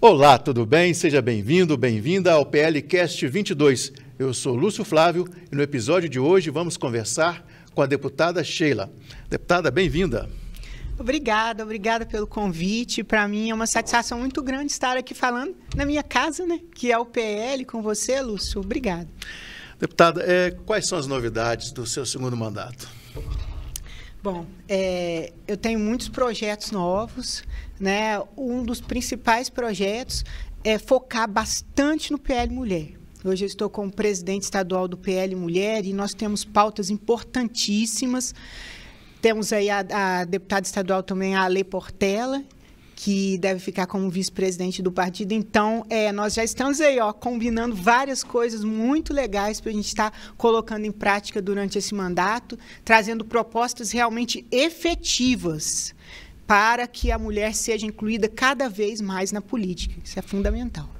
Olá, tudo bem? Seja bem-vindo, bem-vinda ao PLCast 22. Eu sou Lúcio Flávio e no episódio de hoje vamos conversar com a deputada Sheila. Deputada, bem-vinda. Obrigada, obrigada pelo convite. Para mim é uma satisfação muito grande estar aqui falando na minha casa, né? Que é o PL com você, Lúcio. Obrigada. Deputada, é, quais são as novidades do seu segundo mandato? Bom, é, eu tenho muitos projetos novos, né? Um dos principais projetos é focar bastante no PL Mulher. Hoje eu estou como presidente estadual do PL Mulher e nós temos pautas importantíssimas. Temos aí a, a deputada estadual também, a Ale Portela, que deve ficar como vice-presidente do partido. Então, é, nós já estamos aí, ó, combinando várias coisas muito legais para a gente estar tá colocando em prática durante esse mandato, trazendo propostas realmente efetivas para que a mulher seja incluída cada vez mais na política. Isso é fundamental.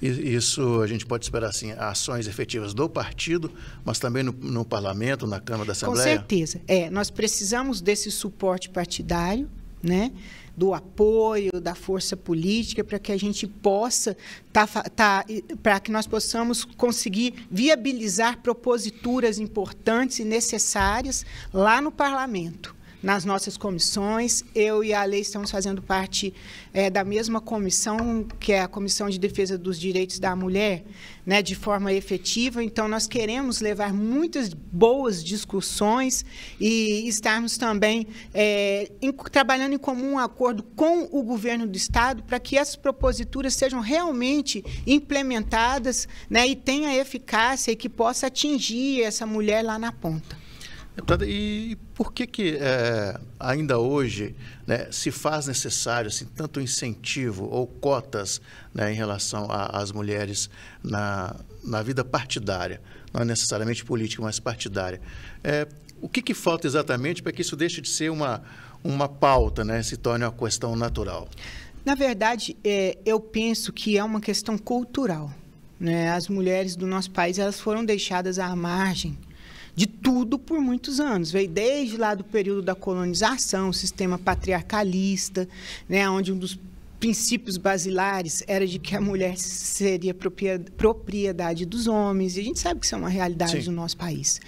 Isso a gente pode esperar assim, ações efetivas do partido, mas também no, no, parlamento, na Câmara da Assembleia? Com certeza. É, nós precisamos desse suporte partidário, né? do apoio, da força política, para que a gente possa, tá, tá para que nós possamos conseguir viabilizar proposituras importantes e necessárias lá no parlamento nas nossas comissões. Eu e a Lei estamos fazendo parte é, da mesma comissão, que é a Comissão de Defesa dos Direitos da Mulher, né, de forma efetiva. Então, nós queremos levar muitas boas discussões e estarmos também é, em, trabalhando em comum acordo com o governo do Estado para que essas proposituras sejam realmente implementadas né, e tenha eficácia e que possa atingir essa mulher lá na ponta. E por que, que é, ainda hoje né, se faz necessário assim, tanto incentivo ou cotas né, em relação às mulheres na, na vida partidária? Não é necessariamente política, mas partidária. É, o que, que falta exatamente para que isso deixe de ser uma, uma pauta, né, se torne uma questão natural? Na verdade, é, eu penso que é uma questão cultural. Né? As mulheres do nosso país elas foram deixadas à margem de tudo por muitos anos. Veio desde lá do período da colonização, sistema patriarcalista, né, onde um dos princípios basilares era de que a mulher seria propriedade dos homens, e a gente sabe que isso é uma realidade Sim. do nosso país.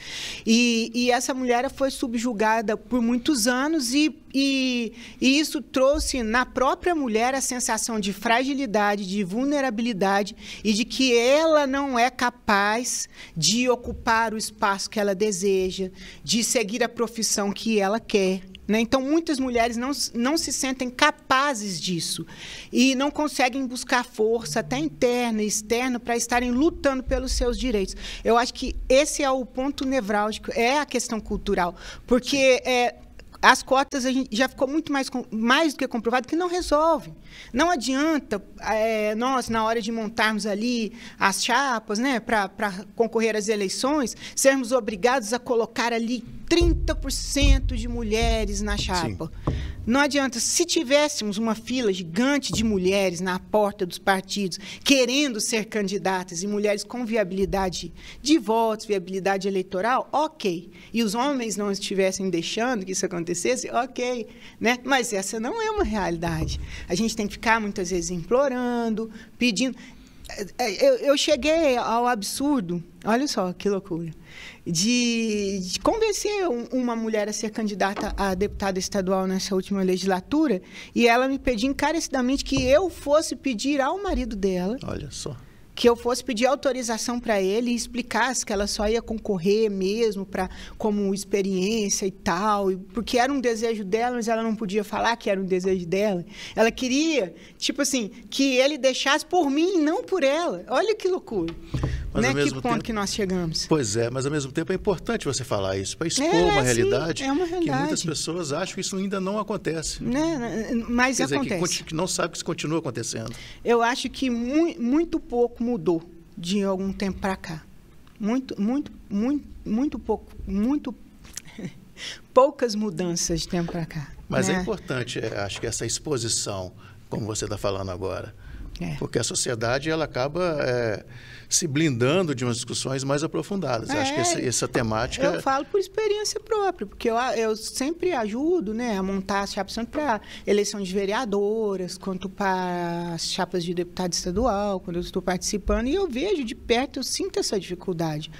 E, e, essa mulher foi subjugada por muitos anos, e, e, e isso trouxe na própria mulher a sensação de fragilidade, de vulnerabilidade, e de que ela não é capaz de ocupar o espaço que ela deseja, de seguir a profissão que ela quer. Né? Então, muitas mulheres não, não se sentem capazes disso e não conseguem buscar força, até interna e externa, para estarem lutando pelos seus direitos. Eu acho que esse é o ponto nevrálgico, é a questão cultural, porque é, as cotas a gente já ficou muito mais, mais do que comprovado que não resolve. Não adianta é, nós, na hora de montarmos ali as chapas né, para concorrer às eleições, sermos obrigados a colocar ali 30% de mulheres na chapa. Sim. Não adianta. Se tivéssemos uma fila gigante de mulheres na porta dos partidos, querendo ser candidatas, e mulheres com viabilidade de votos, viabilidade eleitoral, ok. E os homens não estivessem deixando que isso acontecesse, ok. Né? Mas essa não é uma realidade. A gente tem que ficar, muitas vezes, implorando, pedindo. É, eu, eu cheguei ao absurdo, olha só que loucura, de, de convencer um, uma mulher a ser candidata a deputada estadual nessa última legislatura e ela me pediu encarecidamente que eu fosse pedir ao marido dela. Olha só que eu fosse pedir autorização para ele e explicasse que ela só ia concorrer mesmo para como experiência e tal, porque era um desejo dela, mas ela não podia falar que era um desejo dela. Ela queria, tipo assim, que ele deixasse por mim, não por ela. Olha que loucura. Mas né? ao é mesmo que ponto tempo, que nós chegamos. Pois é, mas ao mesmo tempo é importante você falar isso, para expor é, uma, sim, realidade é uma realidade que muitas pessoas acham que isso ainda não acontece. Né? né mas Quer acontece. Dizer, que, que não sabe que isso continua acontecendo. Eu acho que mu muito pouco mudou de algum tempo para cá. Muito, muito, muito, muito pouco, muito poucas mudanças de tempo para cá. Mas é né? é importante, acho que essa exposição, como você está falando agora, é. porque a sociedade ela acaba é, se blindando de umas discussões mais aprofundadas. É, Acho que essa, é, essa, temática. Eu falo por experiência própria, porque eu, eu sempre ajudo né, a montar as chapas, tanto para eleição de vereadoras, quanto para as chapas de deputado estadual, quando eu estou participando, e eu vejo de perto, eu sinto essa dificuldade.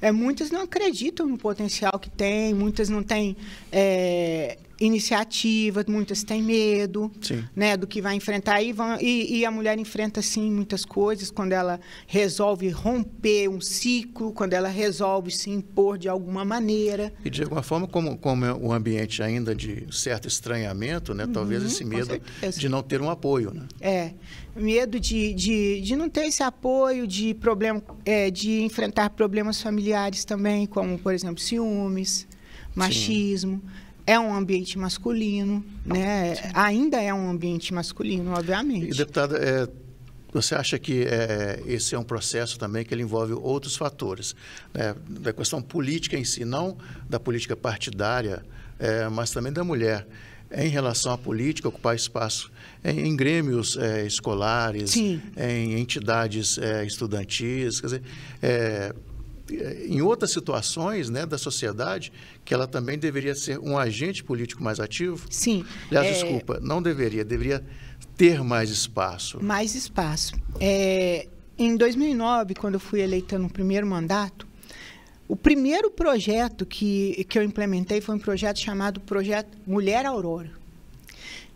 É, muitas não acreditam no potencial que tem, muitas não têm. É, iniciativa, muitas têm medo né, do que vai enfrentar e, vão, e, e, a mulher enfrenta sim muitas coisas quando ela resolve resolve romper um ciclo, quando ela resolve se impor de alguma maneira. E de alguma forma, como, como é um ambiente ainda de certo estranhamento, né? talvez uhum, esse medo de não ter um apoio. Né? É, medo de, de, de não ter esse apoio, de, problema, é, de enfrentar problemas familiares também, como, por exemplo, ciúmes, machismo. Sim é um ambiente masculino, é né? Sim. Ainda é um ambiente masculino, obviamente. E, deputada, é, você acha que é, esse é um processo também que ele envolve outros fatores, né? da questão política em si, não da política partidária, é, mas também da mulher em relação à política, ocupar espaço em, em grêmios é, escolares, Sim. em entidades é, estudantis, quer dizer, é, é em outras situações né, da sociedade, que ela também deveria ser um agente político mais ativo. Sim. Aliás, é. desculpa, não deveria, deveria ter mais espaço. Mais espaço. É, em 2009, quando eu fui eleita no primeiro mandato, o primeiro projeto que, que eu implementei foi um projeto chamado Projeto Mulher Aurora,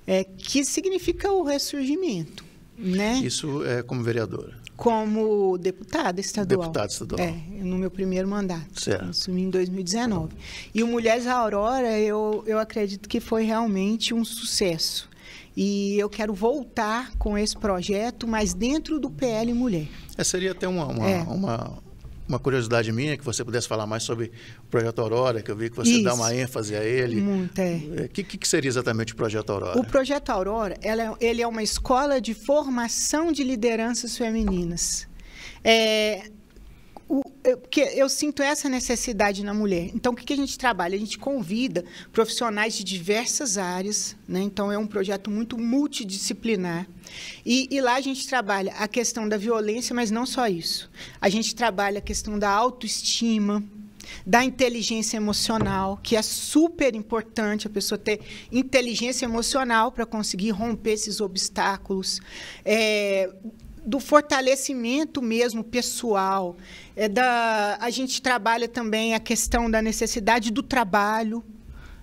é, que significa o ressurgimento. Né? Isso é como vereadora? Como deputada estadual. Deputada estadual. É, no meu primeiro mandato. Certo. Assumi em 2019. E o Mulheres Aurora, eu, eu acredito que foi realmente um sucesso. E eu quero voltar com esse projeto, mas dentro do PL Mulher. É, seria até uma, uma, é. uma, uma, curiosidade minha que você pudesse falar mais sobre o Projeto Aurora, que eu vi que você Isso. dá uma ênfase a ele. Muito, é. O é, que, que, seria exatamente o Projeto Aurora? O Projeto Aurora, ela, é, ele é uma escola de formação de lideranças femininas. É, o, eu, é, porque eu sinto essa necessidade na mulher. Então, o que, que, a gente trabalha? A gente convida profissionais de diversas áreas, né? então é um projeto muito multidisciplinar. E, e, lá a gente trabalha a questão da violência, mas não só isso. A gente trabalha a questão da autoestima, da inteligência emocional, que é super importante a pessoa ter inteligência emocional para conseguir romper esses obstáculos. É, do fortalecimento mesmo pessoal. É da, a gente trabalha também a questão da necessidade do trabalho,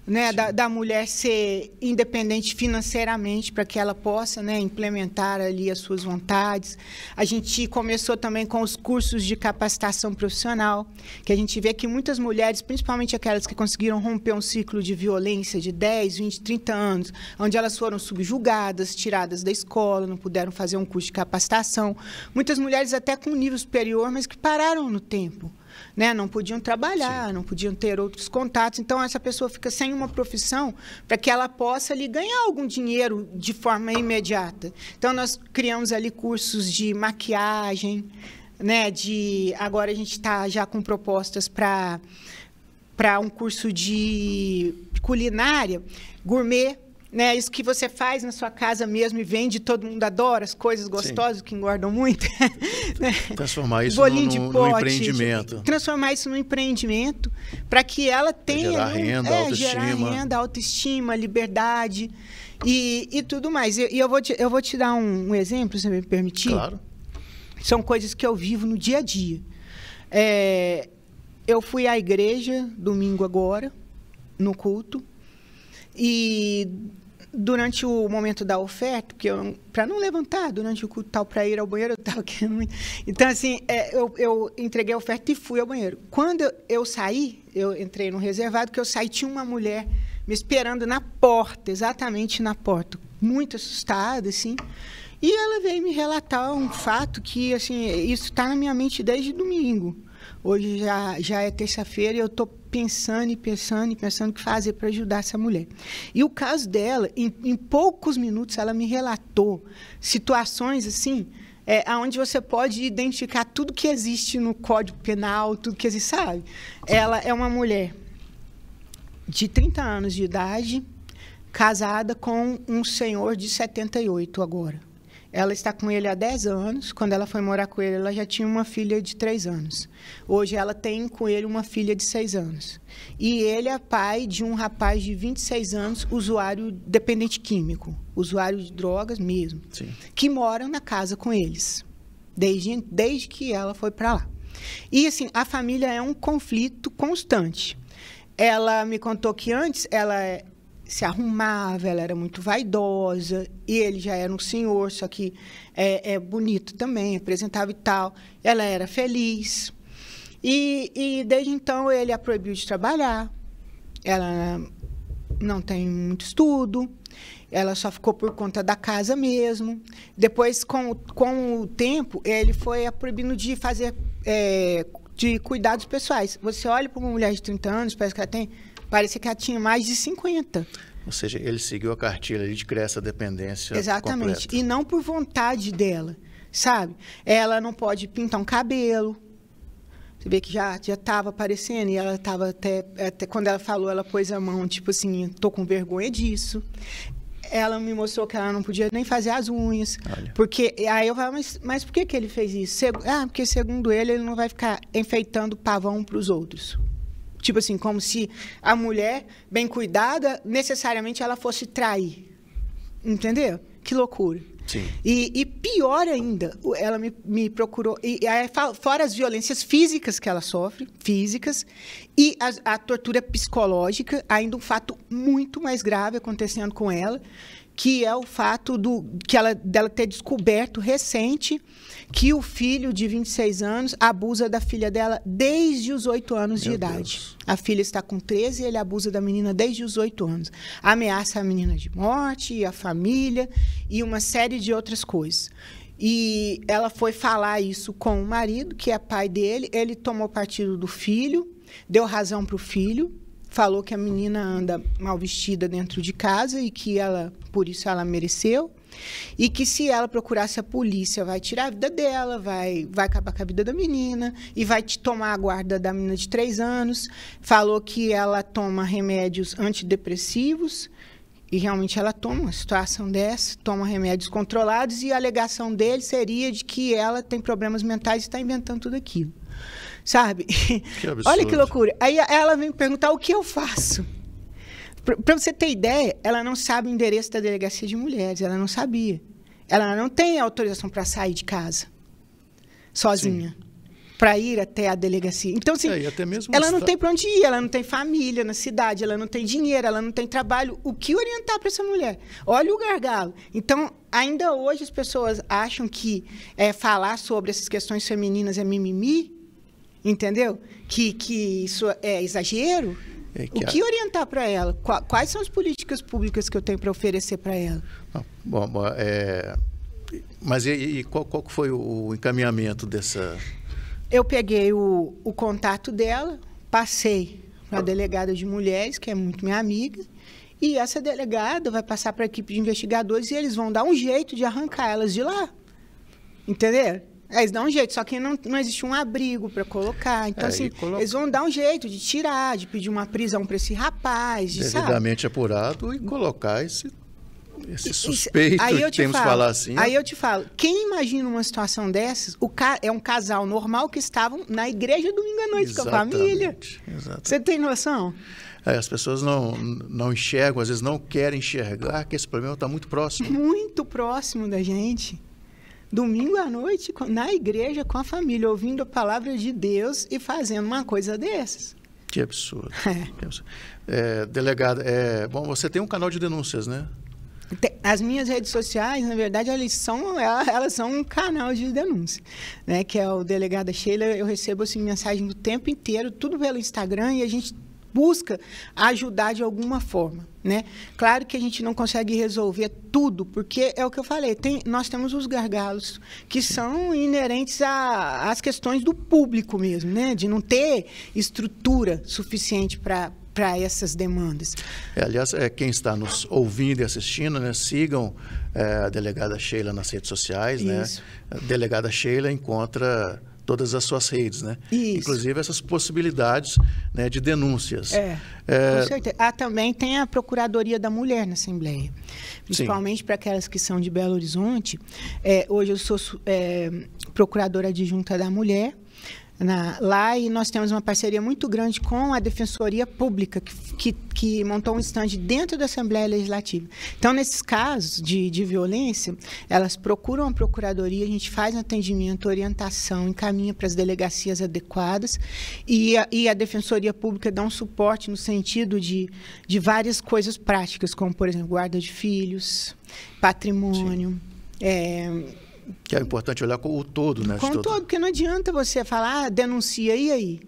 né, da, da, mulher ser independente financeiramente para que ela possa né, implementar ali as suas vontades. A gente começou também com os cursos de capacitação profissional, que a gente vê que muitas mulheres, principalmente aquelas que conseguiram romper um ciclo de violência de 10, 20, 30 anos, onde elas foram subjugadas, tiradas da escola, não puderam fazer um curso de capacitação. Muitas mulheres até com nível superior, mas que pararam no tempo né? Não podiam trabalhar, Sim. não podiam ter outros contatos. Então essa pessoa fica sem uma profissão para que ela possa ali ganhar algum dinheiro de forma imediata. Então nós criamos ali cursos de maquiagem, né? De agora a gente está já com propostas para para um curso de culinária gourmet né? Isso que você faz na sua casa mesmo e vende, todo mundo adora as coisas gostosas Sim. que engordam muito. né? Transformar isso num no, empreendimento. Transformar isso num empreendimento para que ela tenha gerar, né, renda, é, gerar renda, autoestima, liberdade e, e tudo mais. E, e, eu, vou te, eu vou te dar um, um exemplo, se me permitir. Claro. São coisas que eu vivo no dia a dia. É, eu fui à igreja domingo agora, no culto, e durante o momento da oferta, porque para não levantar durante o culto tal, para ir ao banheiro tal, que muito... Então, assim, é, eu, eu, entreguei a oferta e fui ao banheiro. Quando eu, eu saí, eu entrei no reservado, que eu saí, tinha uma mulher me esperando na porta, exatamente na porta, muito assustada, assim. E ela veio me relatar um fato que, assim, isso está na minha mente desde domingo. Hoje já, já é terça-feira e eu estou pensando e pensando e pensando o que fazer para ajudar essa mulher. E o caso dela, em, em poucos minutos, ela me relatou situações assim é, onde você pode identificar tudo que existe no Código Penal, tudo que existe, sabe? Ela é uma mulher de 30 anos de idade, casada com um senhor de 78 agora. Ela está com ele há 10 anos. Quando ela foi morar com ele, ela já tinha uma filha de 3 anos. Hoje ela tem com ele uma filha de 6 anos. E ele é pai de um rapaz de 26 anos, usuário dependente químico, usuário de drogas mesmo, Sim. que moram na casa com eles, desde, desde que ela foi para lá. E assim, a família é um conflito constante. Ela me contou que antes ela se arrumava, ela era muito vaidosa, e ele já era um senhor, só que é, é bonito também, é apresentava e tal. Ela era feliz. E, e, desde então ele a proibiu de trabalhar, ela não tem muito estudo, ela só ficou por conta da casa mesmo. Depois, com, com o tempo, ele foi a proibindo de fazer. É, de cuidados pessoais. Você olha para uma mulher de 30 anos, parece que ela tem Parecia que ela tinha mais de 50. Ou seja, ele seguiu a cartilha, ele cria essa dependência. Exatamente. Completa. E não por vontade dela, sabe? Ela não pode pintar um cabelo. Você vê que já já estava aparecendo e ela estava até, até quando ela falou, ela pôs a mão tipo assim, tô com vergonha disso. Ela me mostrou que ela não podia nem fazer as unhas, Olha. porque aí eu falei, mas, mas por que que ele fez isso? ah, porque segundo ele ele não vai ficar enfeitando pavão para os outros. Tipo assim, como se a mulher bem cuidada, necessariamente ela fosse trair. Entendeu? Que loucura. Sim. E, e pior ainda, ela me, me procurou. E, e, fora as violências físicas que ela sofre, físicas, e a, a tortura psicológica, ainda um fato muito mais grave acontecendo com ela, que é o fato do, que ela, dela ter descoberto recente que o filho de 26 anos abusa da filha dela desde os 8 anos Meu de idade. A filha está com 13 e ele abusa da menina desde os 8 anos. Ameaça a menina de morte, a família e uma série de outras coisas. E ela foi falar isso com o marido, que é pai dele. Ele tomou partido do filho, deu razão para o filho, falou que a menina anda mal vestida dentro de casa e que ela, por isso, ela mereceu. E que se ela procurasse a polícia, vai tirar a vida dela, vai, vai acabar com a vida da menina e vai tomar a guarda da menina de três anos. Falou que ela toma remédios antidepressivos. E realmente ela toma uma situação dessa, toma remédios controlados, e a alegação dele seria de que ela tem problemas mentais e está inventando tudo aquilo. Sabe? Que Olha que loucura. Aí ela vem perguntar o que eu faço. Para você ter ideia, ela não sabe o endereço da delegacia de mulheres, ela não sabia. Ela não tem autorização para sair de casa sozinha. Para ir até a delegacia. Então, assim, é, ela não tem para onde ir, ela não tem família na cidade, ela não tem dinheiro, ela não tem trabalho. O que orientar para essa mulher? Olha o gargalo. Então, ainda hoje as pessoas acham que é, falar sobre essas questões femininas é mimimi, entendeu? Que, que isso é exagero. É que o que a... orientar para ela? Quais são as políticas públicas que eu tenho para oferecer para ela? Ah, bom, é... mas e, e qual, qual, foi o encaminhamento dessa? Eu peguei o, o contato dela, passei para a delegada de mulheres, que é muito minha amiga, e essa delegada vai passar para a equipe de investigadores e eles vão dar um jeito de arrancar elas de lá. Entendeu? É, eles dão um jeito, só que não, não existe um abrigo para colocar. Então, é, assim, coloca... eles vão dar um jeito de tirar, de pedir uma prisão para esse rapaz. De, Devidamente sabe? apurado e colocar esse, esse suspeito aí eu te temos falo, falar assim. Aí eu te falo, quem imagina uma situação dessas, o ca... é um casal normal que estavam na igreja domingo à noite com a família. Exatamente. Você tem noção? É, as pessoas não, não enxergam, às vezes não querem enxergar que esse problema está muito próximo. Muito próximo da gente domingo à noite na igreja com a família, ouvindo a palavra de Deus e fazendo uma coisa dessas. Que absurdo. É. Que absurdo. É, delegado, é, bom, você tem um canal de denúncias, né? As minhas redes sociais, na verdade, elas são, elas são um canal de denúncia, né? Que é o Delegada Sheila. Eu recebo assim, mensagem o tempo inteiro, tudo pelo Instagram, e a gente busca ajudar de alguma forma, né? Claro que a gente não consegue resolver tudo, porque é o que eu falei, tem, nós temos os gargalos que são inerentes às questões do público mesmo, né? De não ter estrutura suficiente para para essas demandas. É, aliás, é, quem está nos ouvindo e assistindo, né, sigam é, a delegada Sheila nas redes sociais. Né? Isso. Né? A delegada Sheila encontra todas as suas redes, né? Isso. Inclusive essas possibilidades né, de denúncias. É, é... Com certeza. Ah, também tem a Procuradoria da Mulher na Assembleia, principalmente para aquelas que são de Belo Horizonte. É, hoje eu sou é, procuradora adjunta da mulher na, lá e nós temos uma parceria muito grande com a Defensoria Pública, que, que, que montou um estande dentro da Assembleia Legislativa. Então, nesses casos de, de violência, elas procuram a Procuradoria, a gente faz atendimento, orientação, encaminha para as delegacias adequadas e a, e a Defensoria Pública dá um suporte no sentido de, de várias coisas práticas, como, por exemplo, guarda de filhos, patrimônio. É, que é importante olhar com o todo, né? Com o todo, porque não adianta você falar, ah, denuncia, e aí?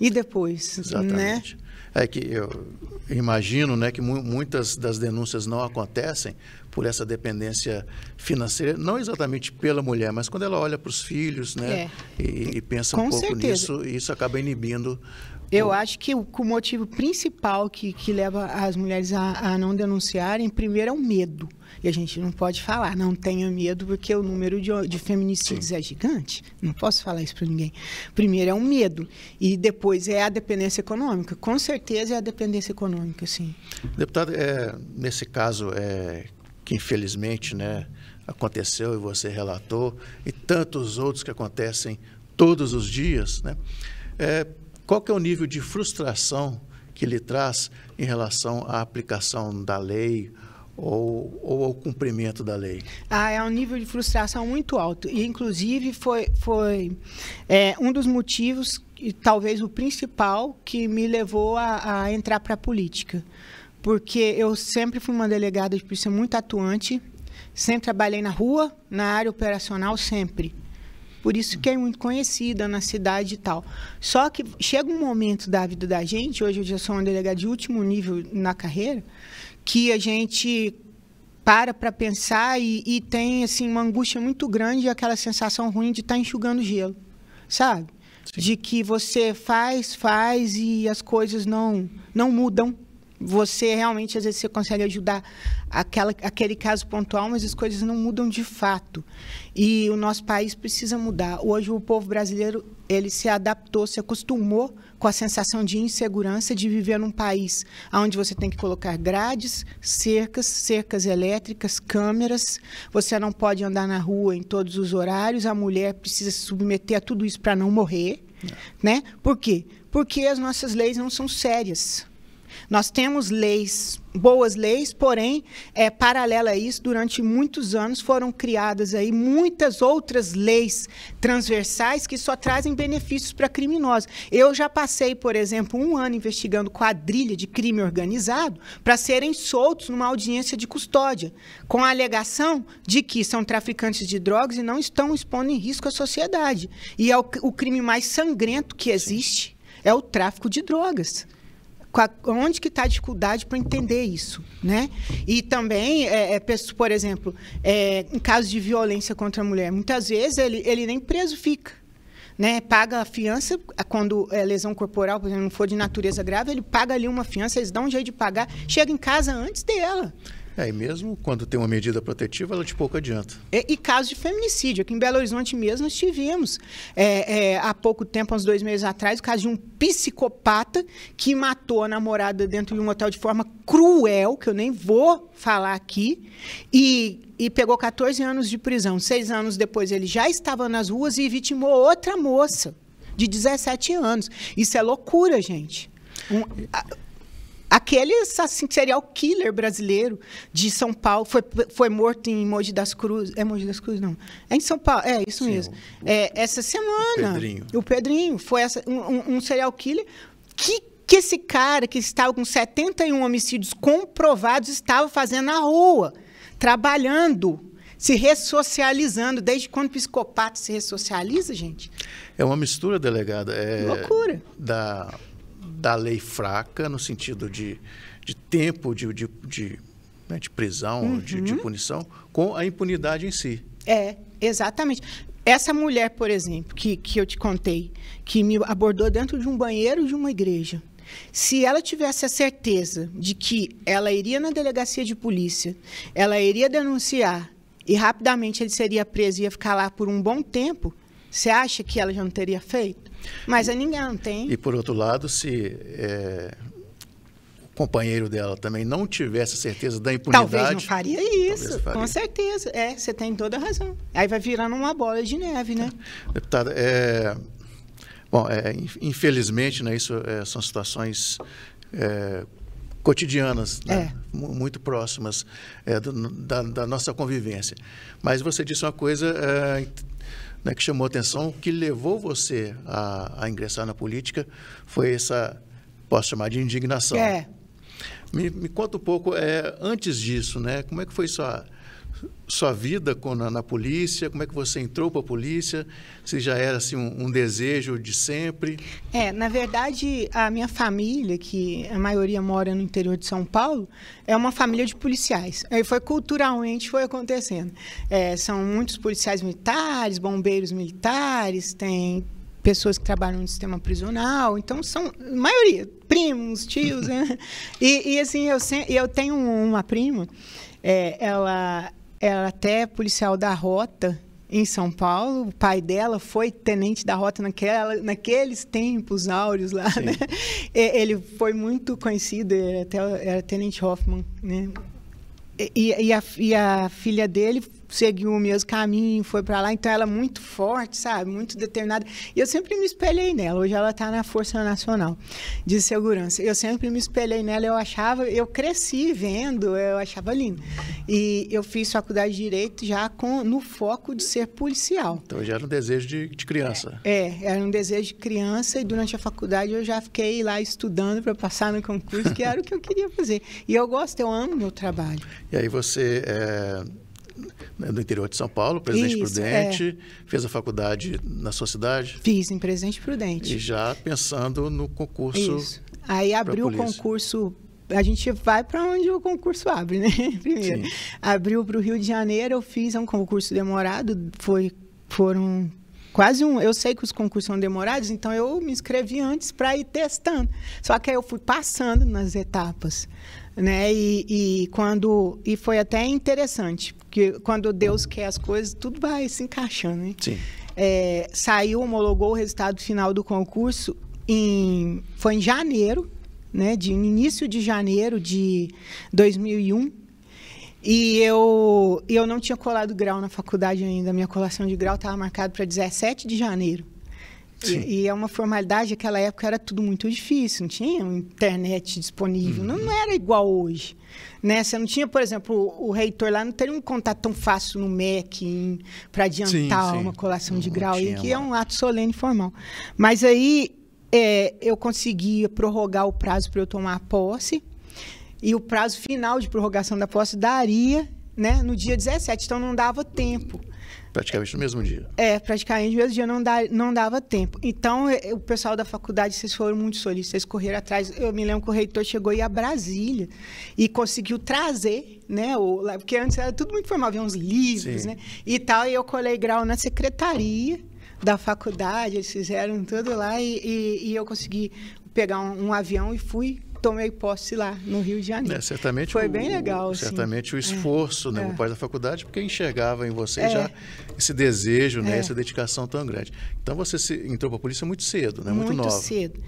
E depois, né? Exatamente. Né? É que eu imagino né, que mu muitas das denúncias não acontecem por essa dependência financeira, não exatamente pela mulher, mas quando ela olha para os filhos né, é. e, e, pensa Com um pouco certeza. nisso, isso acaba inibindo. Eu o... acho que o, o, motivo principal que, que leva as mulheres a, a não denunciarem, primeiro, é o medo. E a gente não pode falar, não tenha medo, porque o número de, de feminicídios Sim. é gigante. Não posso falar isso para ninguém. Primeiro é o um medo e depois é a dependência econômica. Com certeza é a dependência econômica, sim. Deputado, é, nesse caso é, que infelizmente né, aconteceu e você relatou, e tantos outros que acontecem todos os dias, né, é, qual que é o nível de frustração que ele traz em relação à aplicação da lei, ou, ou ao cumprimento da lei? Ah, é um nível de frustração muito alto. E, inclusive, foi, foi é, um dos motivos, e talvez o principal, que me levou a, a entrar para a política. Porque eu sempre fui uma delegada de polícia muito atuante, sempre trabalhei na rua, na área operacional, sempre. Por isso que é muito conhecida na cidade e tal. Só que chega um momento da vida da gente, hoje eu já sou uma delegada de último nível na carreira, que a gente para para pensar e, e, tem assim uma angústia muito grande aquela sensação ruim de estar tá enxugando gelo, sabe? Sim. De que você faz, faz e as coisas não não mudam. Você realmente às vezes você consegue ajudar aquela, aquele caso pontual, mas as coisas não mudam de fato. E o nosso país precisa mudar. Hoje o povo brasileiro ele se adaptou, se acostumou com a sensação de insegurança de viver num país onde você tem que colocar grades, cercas, cercas elétricas, câmeras, você não pode andar na rua em todos os horários, a mulher precisa se submeter a tudo isso para não morrer. É. Né? Por quê? Porque as nossas leis não são sérias. Nós temos leis boas leis, porém, é, paralela a isso, durante muitos anos foram criadas aí muitas outras leis transversais que só trazem benefícios para criminosos. Eu já passei, por exemplo, um ano investigando quadrilha de crime organizado para serem soltos numa audiência de custódia, com a alegação de que são traficantes de drogas e não estão expondo em risco a sociedade. E é o, o crime mais sangrento que existe é o tráfico de drogas onde que está a dificuldade para entender isso, né? E também, é, é, por exemplo, é, em casos de violência contra a mulher, muitas vezes ele, ele nem preso fica. Né, paga a fiança quando é lesão corporal, por exemplo, não for de natureza grave, ele paga ali uma fiança, eles dão um jeito de pagar, chega em casa antes dela. É, e mesmo quando tem uma medida protetiva, ela de pouco adianta. E, e de feminicídio. Aqui em Belo Horizonte mesmo nós tivemos, é, é, há pouco tempo, uns dois meses atrás, o caso de um psicopata que matou a namorada dentro de um hotel de forma cruel, que eu nem vou falar aqui, e, e pegou 14 anos de prisão. Seis anos depois ele já estava nas ruas e vitimou outra moça de 17 anos. Isso é loucura, gente. Um, a, Aquele assim, serial killer brasileiro de São Paulo foi, foi morto em Mogi das Cruzes. É Mogi das Cruzes, não. É em São Paulo. É, isso Sim, mesmo. O, é, essa semana. O Pedrinho. O Pedrinho foi essa, um, um serial killer que que esse cara que estava com 71 homicídios comprovados estava fazendo na rua, trabalhando, se ressocializando. Desde quando o psicopata se ressocializa, gente? É uma mistura, delegada. É Loucura. Da da lei fraca, no sentido de, de tempo de, de, de, né, de prisão, uhum. de, de uhum. punição, com a impunidade em si. É, exatamente. Essa mulher, por exemplo, que, que eu te contei, que me abordou dentro de um banheiro de uma igreja, se ela tivesse a certeza de que ela iria na delegacia de polícia, ela iria denunciar e rapidamente ele seria preso e ia ficar lá por um bom tempo, você acha que ela já não teria feito? Mas a é ninguém não tem. E por outro lado, se é, o companheiro dela também não tivesse certeza da impunidade. Talvez não faria isso, faria. com certeza. É, você tem toda a razão. Aí vai virando uma bola de neve, né? Deputada, é, bom, é, infelizmente, né, isso é, são situações é, cotidianas, né? é. muito próximas é, do, da, da, nossa convivência. Mas você disse uma coisa é, né, que chamou atenção, que levou você a, a, ingressar na política, foi essa, posso chamar de indignação. É. Me, me conta um pouco, é, antes disso, né, como é que foi sua sua vida com, na, na, polícia? Como é que você entrou para a polícia? Se já era assim, um, um, desejo de sempre? É, na verdade, a minha família, que a maioria mora no interior de São Paulo, é uma família de policiais. Aí foi culturalmente foi acontecendo. É, são muitos policiais militares, bombeiros militares, tem pessoas que trabalham no sistema prisional, então são maioria primos, tios, né? e, e, assim eu, eu tenho uma prima, é, ela era até policial da rota em São Paulo. O pai dela foi tenente da rota naquela, naqueles tempos áureos lá, Sim. né? Ele foi muito conhecido, até era tenente Hoffman, né? E, e, a, e a filha dele seguiu o mesmo caminho, foi para lá. Então ela é muito forte, sabe? Muito determinada. E eu sempre me espelhei nela. Hoje ela está na Força Nacional de Segurança. Eu sempre me espelhei nela. Eu achava, eu cresci vendo, eu achava lindo. E eu fiz faculdade de Direito já com no foco de ser policial. Então já era um desejo de, de criança. É, é, era um desejo de criança e durante a faculdade eu já fiquei lá estudando para passar no concurso, que era o que eu queria fazer. E eu gosto, eu amo meu trabalho. E aí você é né, do interior de São Paulo, Presidente Isso, Prudente, é. fez a faculdade na sua cidade? Fiz em Presidente Prudente. E já pensando no concurso. Isso. Aí abriu o concurso a gente vai para onde o concurso abre, né? Primeiro. Sim. Abriu para o Rio de Janeiro, eu fiz um concurso demorado, foi, foram quase um. Eu sei que os concursos são demorados, então eu me inscrevi antes para ir testando. Só que aí eu fui passando nas etapas, né? E, e quando e foi até interessante, porque quando Deus quer as coisas, tudo vai se encaixando, né? Sim. É, saiu, homologou o resultado final do concurso em, foi em janeiro, né? De início de janeiro de 2001. E eu, eu não tinha colado grau na faculdade ainda. Minha colação de grau estava marcada para 17 de janeiro. E, e, é uma formalidade, naquela época era tudo muito difícil, não tinha internet disponível, uhum. não, não, era igual hoje. Né? Você não tinha, por exemplo, o, o reitor lá não teria um contato tão fácil no MEC para adiantar sim, sim. uma colação de não, grau, e que é um ato solene e formal. Mas aí é, eu conseguia prorrogar o prazo para eu tomar posse, e o prazo final de prorrogação da posse daria né, no dia 17, então não dava tempo praticamente no mesmo dia. É, praticamente no mesmo dia não, dá, não dava tempo. Então, é, o pessoal da faculdade, vocês foram muito solistas, vocês correram atrás. Eu me lembro que o reitor chegou aí a Brasília e conseguiu trazer, né? O, porque antes era tudo muito formal, havia uns livros, Sim. né? E tal, e eu colei grau na secretaria da faculdade, eles fizeram tudo lá e, e, e eu consegui pegar um, um avião e fui tomei posse lá, no Rio de Janeiro. É, certamente Foi o, bem legal. Assim. certamente assim. o é, esforço, é, né, é. o pai da faculdade, porque enxergava em você é. já esse desejo, né, é. essa dedicação tão grande. Então você se, entrou para a polícia muito cedo, né, muito, muito nova. Muito cedo.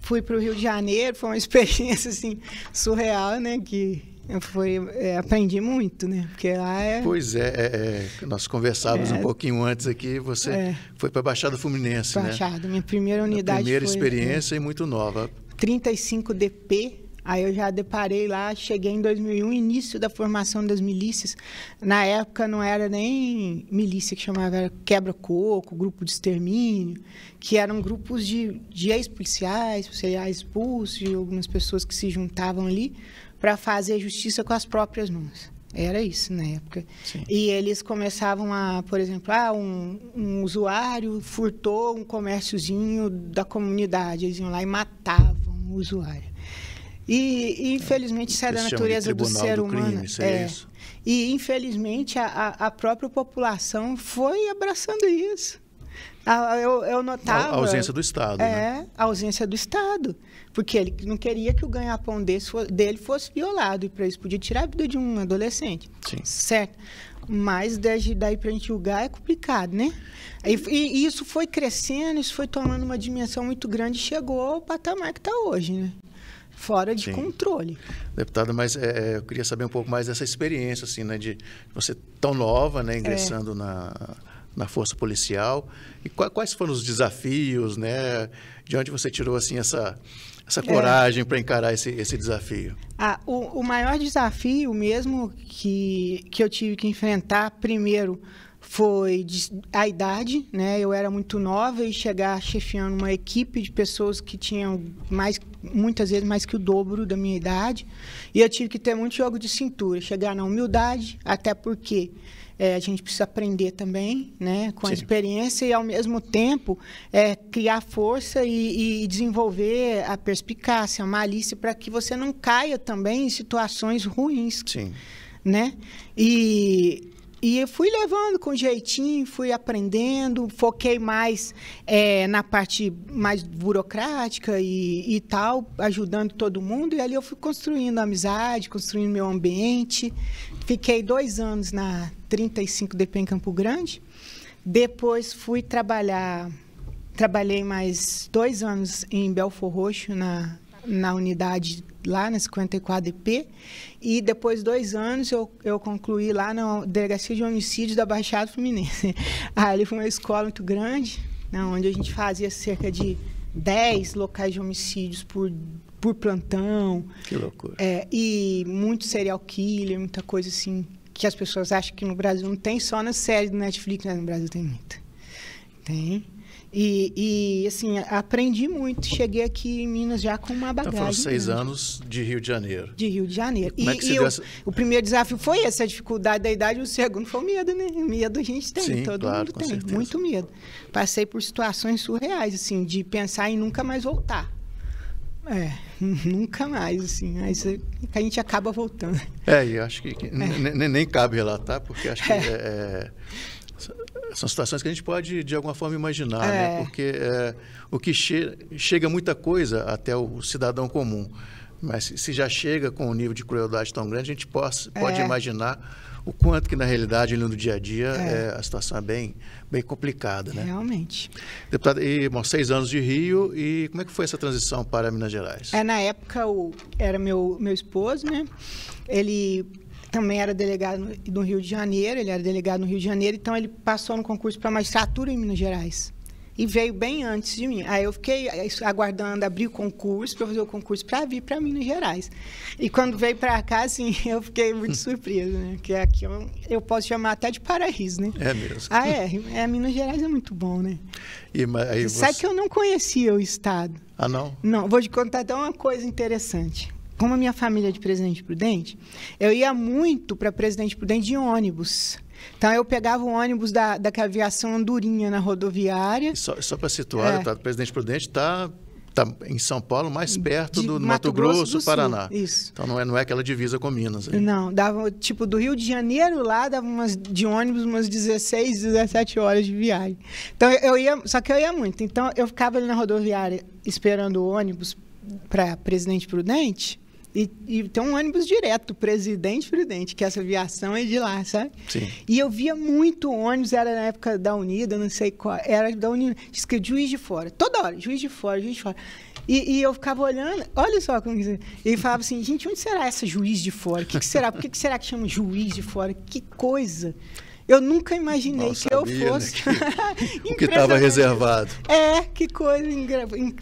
Fui para o Rio de Janeiro, foi uma experiência assim surreal, né, que foi, é, aprendi muito, né? Porque lá é... Pois é, é, é nós conversávamos um pouquinho antes aqui, você foi para a Baixada Fluminense, Baixada, né? Baixada, minha primeira unidade. primeira foi, experiência e muito nova. 35DP. Aí eu já deparei lá, cheguei em 2001, início da formação das milícias. Na época não era nem milícia que chamava quebra-coco, grupo de extermínio, que eram grupos de, de ex-policiais, policiais expulsos, de algumas pessoas que se juntavam ali para fazer justiça com as próprias mãos. Era isso na época. Sim. E eles começavam a, por exemplo, ah, um, um, usuário furtou um comérciozinho da comunidade. Eles iam lá e matavam o usuário. E, e infelizmente, isso é da natureza do ser do humano. Crime, isso é, é isso. E, infelizmente, a, a própria população foi abraçando isso. Eu, eu notava. A ausência do Estado. É, né? a ausência do Estado porque ele não queria que o ganha-pão dele fosse violado, e para isso podia tirar a vida de um adolescente. Sim. Certo? Mas desde daí para a gente julgar é complicado, né? E, e, isso foi crescendo, isso foi tomando uma dimensão muito grande e chegou ao patamar que está hoje, né? Fora de Sim. controle. Deputada, mas é, é, eu queria saber um pouco mais dessa experiência, assim, né? De você tão nova, né? É. Ingressando é. na, na força policial. E quais foram os desafios, né? De onde você tirou, assim, essa essa é. coragem é. para encarar esse, esse desafio? Ah, o, o maior desafio mesmo que, que eu tive que enfrentar, primeiro, foi a idade, né? Eu era muito nova e chegar chefiando uma equipe de pessoas que tinham mais, muitas vezes mais que o dobro da minha idade. E eu tive que ter muito jogo de cintura, chegar na humildade, até porque é, a gente precisa aprender também, né, com Sim. a experiência e ao mesmo tempo é, criar força e, e desenvolver a perspicácia, a malícia para que você não caia também em situações ruins, Sim. né? E e eu fui levando com jeitinho, fui aprendendo, foquei mais é, na parte mais burocrática e, e, tal, ajudando todo mundo. E ali eu fui construindo amizade, construindo meu ambiente. Fiquei dois anos na 35 DP em Campo Grande. Depois fui trabalhar, trabalhei mais dois anos em Belfor Roxo, na na unidade lá na 54DP e depois dois anos eu, eu concluí lá na Delegacia de Homicídios da Baixada Fluminense. Ah, ali foi uma escola muito grande, né, onde a gente fazia cerca de 10 locais de homicídios por, por plantão. Que loucura. É, e muito serial killer, muita coisa assim que as pessoas acham que no Brasil não tem, só na série do Netflix, mas né, no Brasil tem muita. Tem. E, e, assim, aprendi muito. Cheguei aqui em Minas já com uma bagagem. Então foram seis grande. anos de Rio de Janeiro. De Rio de Janeiro. e, é o, essa... o primeiro desafio foi esse, a dificuldade da idade. O segundo foi o medo, né? Medo a gente tem, Sim, todo claro, mundo tem. Certeza. Muito medo. Passei por situações surreais, assim, de pensar em nunca mais voltar. É, nunca mais, assim. Mas a gente acaba voltando. É, e acho que, que é. nem cabe relatar, porque acho que é, é, é são situações que a gente pode, de alguma forma, imaginar, né? é. né? Porque é, o que che chega muita coisa até o cidadão comum. Mas se já chega com um nível de crueldade tão grande, a gente é. pode, pode é. imaginar o quanto que, na realidade, no dia a dia, é. É, a situação é bem, bem complicada, né? Realmente. Deputada, e, bom, seis anos de Rio, e como é que foi essa transição para Minas Gerais? É, na época, o, era meu, meu esposo, né? Ele também era delegado no, no Rio de Janeiro, ele era delegado no Rio de Janeiro, então ele passou no concurso para magistratura em Minas Gerais e veio bem antes de mim. Aí eu fiquei é, aguardando abrir o concurso, para fazer o concurso para vir para Minas Gerais. E quando veio para cá, assim, eu fiquei muito hum. surpresa, né? Porque aqui eu, eu, posso chamar até de paraíso, né? É mesmo. Ah, é. é Minas Gerais é muito bom, né? E, aí você... Sabe que eu não conhecia o estado. Ah, não? Não, vou te contar até uma coisa interessante como a minha família é de Presidente Prudente, eu ia muito para Presidente Prudente de ônibus. Então eu pegava o ônibus da, da aviação andurinha na rodoviária. E só, só para situar, é. tá, o Presidente Prudente está tá em São Paulo, mais perto de do Mato, Mato Grosso, Grosso do Paraná. Sul, isso. Então não é, não é aquela divisa com Minas. Aí. Não, dava tipo do Rio de Janeiro lá, dava umas de ônibus umas 16, 17 horas de viagem. Então eu ia, só que eu ia muito. Então eu ficava ali na rodoviária esperando o ônibus para Presidente Prudente. E, e, tem um ônibus direto, presidente presidente, que essa aviação é de lá, sabe? Sim. E eu via muito ônibus, era na época da Unida, não sei qual, era da Unida, diz que é juiz de fora, toda hora, juiz de fora, juiz de fora. E, e eu ficava olhando, olha só como que E falava assim, gente, onde será essa juiz de fora? O que, que será? Por que, que será que chama juiz de fora? Que coisa! Eu nunca imaginei Mal que sabia, eu né, fosse. Né? Que, o que estava reservado. É, que coisa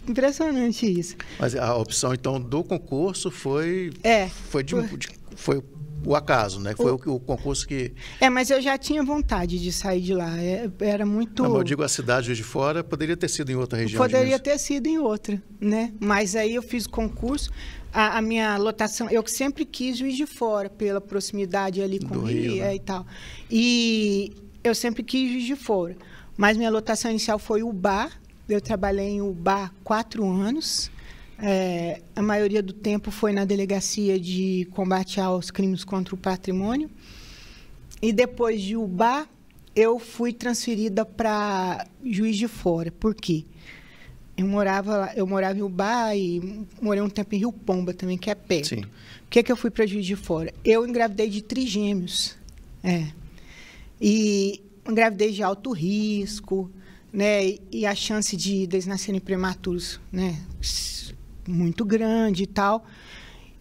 impressionante isso. Mas a opção, então, do concurso foi. É. Foi, de, por... de, foi o acaso, né? Foi o, o, concurso que. É, mas eu já tinha vontade de sair de lá. É, era muito. Não, eu digo a cidade de fora, poderia ter sido em outra região. Poderia ter sido em outra, né? Mas aí eu fiz o concurso, a, a, minha lotação, eu sempre quis Juiz de Fora, pela proximidade ali com o Rio, Rio né? e tal. E eu sempre quis Juiz de Fora. Mas minha lotação inicial foi o bar. Eu trabalhei em UBA quatro anos. É, a maioria do tempo foi na delegacia de combate aos crimes contra o patrimônio. E depois de UBA, eu fui transferida para Juiz de Fora. Por quê? Porque eu morava lá, eu morava em Ubá e morei um tempo em Rio Pomba também, que é perto. Sim. O que é que eu fui para Juiz de Fora? Eu engravidei de trigêmeos. É. E engravidei de alto risco, né? E a chance de eles nascerem prematuros, né? Muito grande e tal.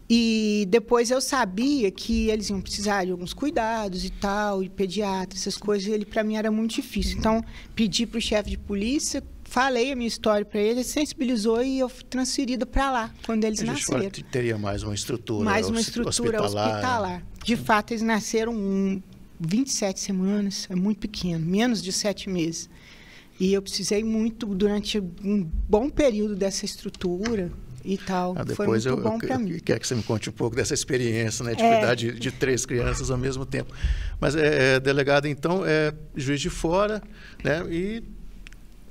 E depois eu sabia que eles iam precisar de alguns cuidados e tal, e pediatra, essas coisas. Ele para mim era muito difícil. Então, pedi para o chefe de polícia falei a minha história para ele, sensibilizou e eu fui transferida para lá quando eles nasceram. Teria mais uma estrutura Mais uma estrutura hospitalar. hospitalar. Né? De fato, eles nasceram um, 27 semanas, é muito pequeno, menos de sete meses. E eu precisei muito, durante um bom período dessa estrutura, e tal. Ah, Foi muito eu, bom para mim. Quer que você me conte um pouco dessa experiência, né, de é. cuidar de, de, três crianças ao mesmo tempo. Mas é, é delegado então é juiz de fora, né, e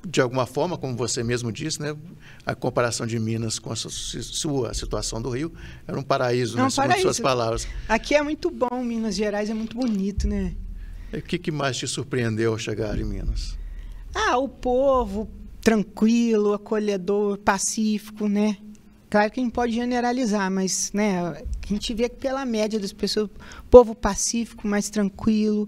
de alguma forma, como você mesmo disse, né, a comparação de Minas com a sua situação do Rio era um paraíso, Não, é né, paraíso. suas palavras. Aqui é muito bom, Minas Gerais é muito bonito, né? o que, que mais te surpreendeu ao chegar em Minas? Ah, o povo tranquilo, acolhedor, pacífico, né? Claro que a gente pode generalizar, mas né, a gente vê que pela média das pessoas, povo pacífico, mais tranquilo,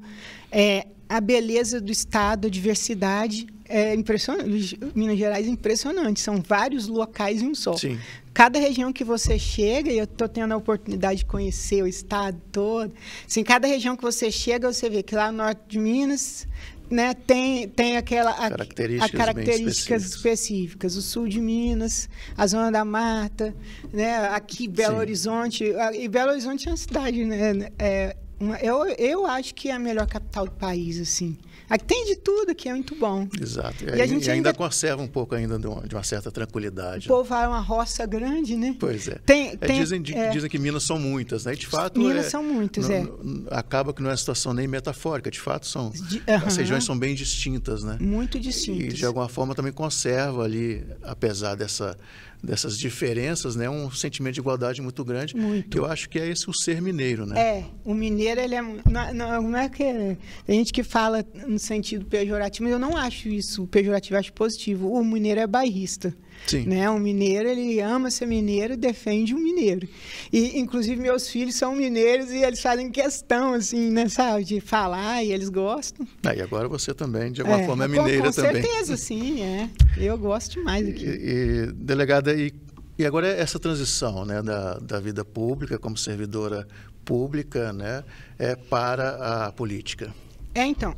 é, a beleza do estado, a diversidade, é impressionante. Minas Gerais é impressionante. São vários locais em um só. Sim. Cada região que você chega, e eu estou tendo a oportunidade de conhecer o estado todo, assim, cada região que você chega, você vê que lá no norte de Minas né, tem, tem aquela, a, características, a características específicas. O sul de Minas, a Zona da Mata, né, aqui Belo Sim. Horizonte. Ah, e Belo Horizonte é uma cidade, né? É, uma, eu, eu acho que é a melhor capital do país, assim. Aqui ah, tem de tudo, que é muito bom. Exato. E, e a gente ainda, ainda, conserva um pouco ainda de uma, de uma certa tranquilidade. O né? povo é uma roça grande, né? Pois é. Tem, é, tem, dizem, é. dizem que Minas são muitas, né? E de fato. Minas é, são muitas, é. Acaba que não é uma situação nem metafórica, de fato são. De, uh -huh. As regiões são bem distintas, né? Muito distintas. E de alguma forma também conserva ali, apesar dessa dessas diferenças, né? Um sentimento de igualdade muito grande. Muito. eu acho que é esse o ser mineiro, né? É, o mineiro ele é não, não, não é que tem gente que fala no sentido pejorativo, mas eu não acho isso pejorativo, acho positivo. O mineiro é bairrista. Sim. Né? Um mineiro, ele ama ser mineiro, defende o um mineiro. E, inclusive, meus filhos são mineiros e eles fazem questão, assim, né, sabe, de falar e eles gostam. Ah, e agora você também, de alguma é, forma, é mineira também. Com certeza, sim, é. Eu gosto demais aqui. E, e, delegada, e, e agora é essa transição, né, da, da vida pública como servidora pública, né, é para a política? É, então,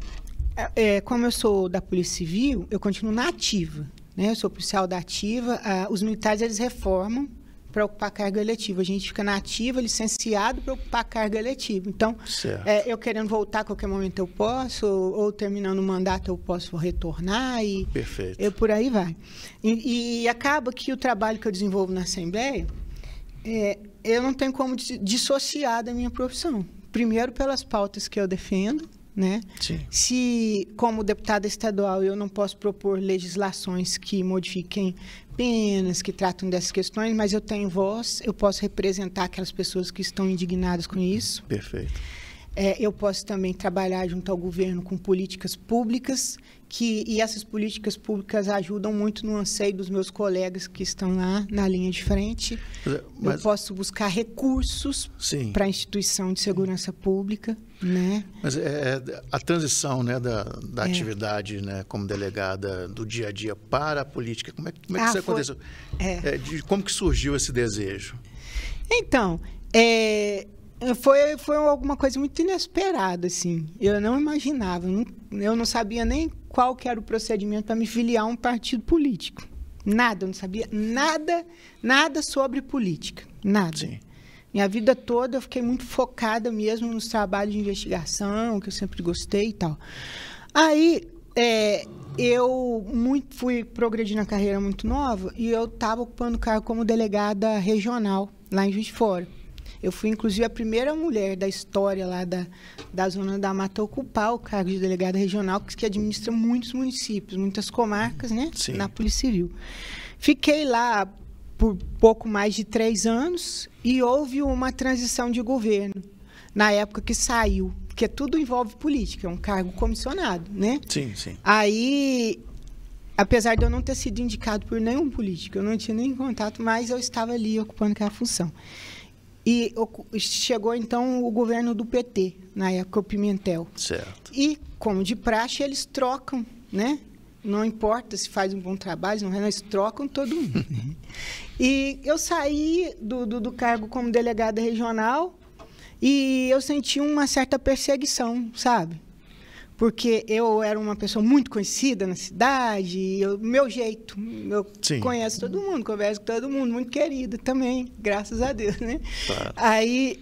é, é como eu sou da Polícia Civil, eu continuo na ativa. Né? Eu sou oficial da ativa. Ah, os militares, eles reformam para ocupar carga eletiva. A gente fica na ativa, licenciado para ocupar carga eletiva. Então, é, eu querendo voltar a qualquer momento eu posso, ou, ou terminando o mandato eu posso retornar e Perfeito. Eu, por aí vai. E, e, acaba que o trabalho que eu desenvolvo na Assembleia, é, eu não tenho como dissociar da minha profissão. Primeiro pelas pautas que eu defendo, né? Sim. Se, como deputada estadual, eu não posso propor legislações que modifiquem penas, que tratam dessas questões, mas eu tenho voz, eu posso representar aquelas pessoas que estão indignadas com isso. Perfeito. É, eu posso também trabalhar junto ao governo com políticas públicas que e essas políticas públicas ajudam muito no anseio dos meus colegas que estão lá na linha de frente. Mas, é, eu posso buscar recursos para a instituição de segurança pública, né? Mas é, é, a transição, né, da, da é. atividade, né, como delegada do dia a dia para a política, como é, como é que ah, isso foi... aconteceu? É. é de, como que surgiu esse desejo? Então, é, foi, foi alguma coisa muito inesperada, assim. Eu não imaginava, não, eu não sabia nem qual que era o procedimento para me filiar a um partido político. Nada, eu não sabia nada, nada sobre política, nada. Sim. Minha vida toda eu fiquei muito focada mesmo nos trabalhos de investigação, que eu sempre gostei e tal. Aí, é, eu muito, fui progredir na carreira muito nova e eu estava ocupando cargo como delegada regional lá em Juiz de Fora. Eu fui, inclusive, a primeira mulher da história lá da, da Zona da Mata a ocupar o cargo de delegada regional, que, administra muitos municípios, muitas comarcas, né? Sim. Na Polícia Civil. Fiquei lá por pouco mais de três anos e houve uma transição de governo na época que saiu, porque é tudo envolve política, é um cargo comissionado, né? Sim, sim. Aí, apesar de eu não ter sido indicado por nenhum político, eu não tinha nem contato, mas eu estava ali ocupando aquela função. E chegou então o governo do PT, na época o Pimentel. Certo. E, como de praxe, eles trocam, né? Não importa se faz um bom trabalho, não é? eles trocam todo mundo. Né? e eu saí do, do, do cargo como delegada regional e eu senti uma certa perseguição, sabe? porque eu era uma pessoa muito conhecida na cidade, eu, meu jeito, eu Sim. conheço todo mundo, converso com todo mundo, muito querida também, graças a Deus, né? Tá. Aí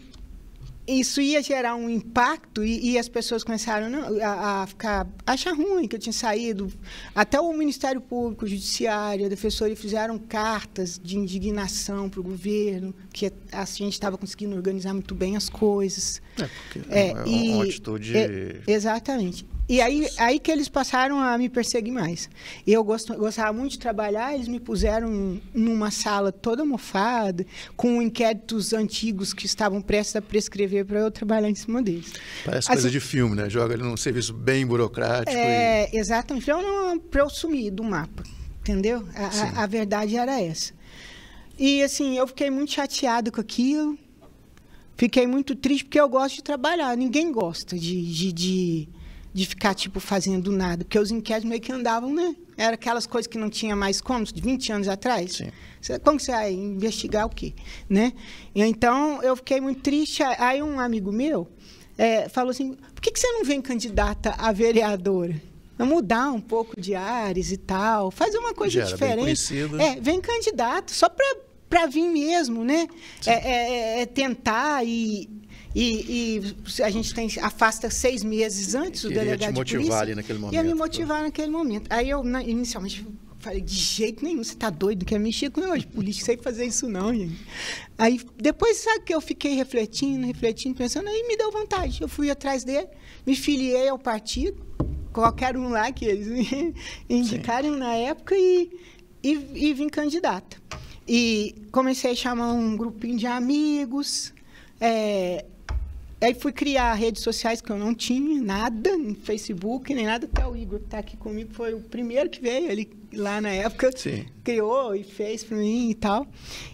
isso ia gerar um impacto e, e as pessoas começaram não, a, a, ficar achar ruim que eu tinha saído até o Ministério Público, o Judiciário, a Defensoria fizeram cartas de indignação para o governo que assim, a, gente estava conseguindo organizar muito bem as coisas. É, porque é, é uma, e, atitude é, exatamente e aí, aí que eles passaram a me perseguir mais. Eu gosto, gostava muito de trabalhar, eles me puseram numa sala toda mofada, com inquéritos antigos que estavam prestes a prescrever para eu trabalhar em cima deles. Parece assim, coisa de filme, né? Joga ele num serviço bem burocrático. É, e... exatamente. Para eu sumir do mapa, entendeu? A, a, a verdade era essa. E assim, eu fiquei muito chateado com aquilo. Fiquei muito triste, porque eu gosto de trabalhar. Ninguém gosta de, de, de de ficar, tipo, fazendo nada. Porque os inquéritos meio que andavam, né? Era aquelas coisas que não tinha mais como, de 20 anos atrás. Sim. Como você vai investigar o quê? Né? Então, eu fiquei muito triste. Aí um amigo meu é, falou assim, por que, que você não vem candidata a vereadora? mudar um pouco de ares e tal, fazer uma coisa diferente. É, vem candidato, só para vir mesmo, né? É, é, é, é, tentar e e, e, a gente tem, afasta seis meses antes o do delegado te motivar de polícia. ali naquele momento. Ia me motivar naquele momento. Aí eu, na, inicialmente, falei, de jeito nenhum, você tá doido, quer mexer com eu de política, sei fazer isso não, gente. Aí, depois, sabe que eu fiquei refletindo, refletindo, pensando, aí me deu vontade. Eu fui atrás dele, me filiei ao partido, qualquer um lá que eles me indicaram Sim. na época e, e, e vim candidata. E comecei a chamar um grupinho de amigos, é, Aí fui criar redes sociais que eu não tinha, nada, no Facebook, nem nada. Até o Igor que tá aqui comigo foi o primeiro que veio, ele lá na época Sim. criou e fez para mim e tal.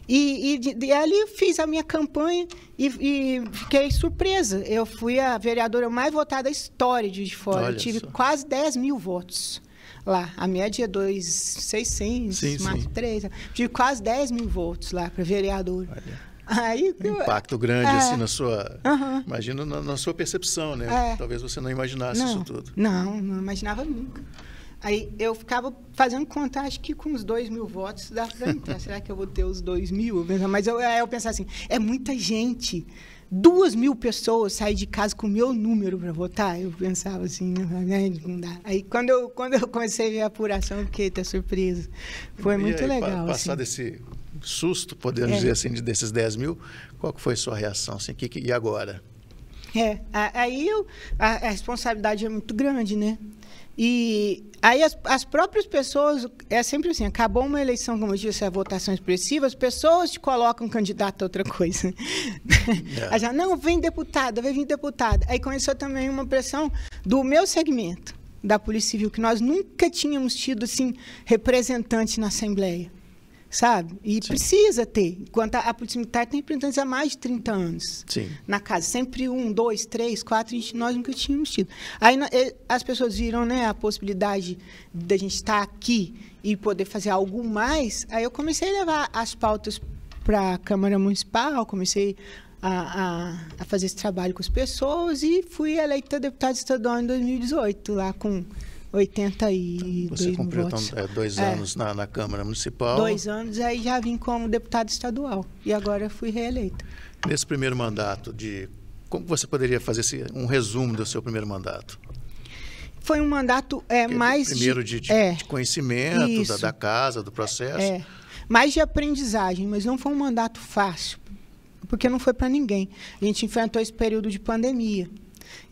E, e, e, ali eu fiz a minha campanha e, e, fiquei surpresa. Eu fui a vereadora mais votada da história de Fora. Eu tive só. quase 10 mil votos lá. A média é 2,600, mais 3. Tive quase 10 mil votos lá para vereador. Olha. Aí, um impacto grande, é, assim, na sua. Imagino na, na, sua percepção, né? É, Talvez você não imaginasse não, isso tudo. Não, não imaginava nunca. Aí eu ficava fazendo conta, acho que com os dois mil votos dá frente. Será que eu vou ter os dois mil? Mas eu, eu pensava assim, é muita gente. Duas mil pessoas saem de casa com o meu número para votar. Eu pensava assim, né? é, não dá. Aí quando eu, quando eu comecei a ver a apuração, que fiquei até surpresa. Foi e muito aí, legal. Pa, assim. passar assim. desse susto, podemos é. dizer assim, desses 10 mil, qual que foi a sua reação? Assim, que, que, e agora? É, aí eu, a, a, responsabilidade é muito grande, né? E aí as, as, próprias pessoas, é sempre assim, acabou uma eleição, como eu disse, a votação expressiva, as pessoas te colocam candidato a outra coisa. É. Já, não, vem deputada, vem vir deputada. Aí começou também uma pressão do meu segmento, da Polícia Civil, que nós nunca tínhamos tido, assim, representante na Assembleia sabe? E Sim. precisa ter. Enquanto a, Polícia Militar tem representantes há mais de 30 anos Sim. na casa. Sempre um, dois, três, quatro, a gente, nós nunca tínhamos tido. Aí eh, as pessoas viram né, a possibilidade da gente estar tá aqui e poder fazer algo mais. Aí eu comecei a levar as pautas para a Câmara Municipal, comecei a, a, a fazer esse trabalho com as pessoas e fui eleita deputada estadual em 2018, lá com 82 então, Você cumpriu então, É, dois é. anos na, na Câmara Municipal. Dois anos, aí já vim como deputado estadual. E agora fui reeleito. Nesse primeiro mandato, de como você poderia fazer esse, um resumo do seu primeiro mandato? Foi um mandato é, mais... Primeiro de, de, é, de conhecimento da, da, casa, do processo. É, mais de aprendizagem, mas não foi um mandato fácil porque não foi para ninguém. A gente enfrentou esse período de pandemia.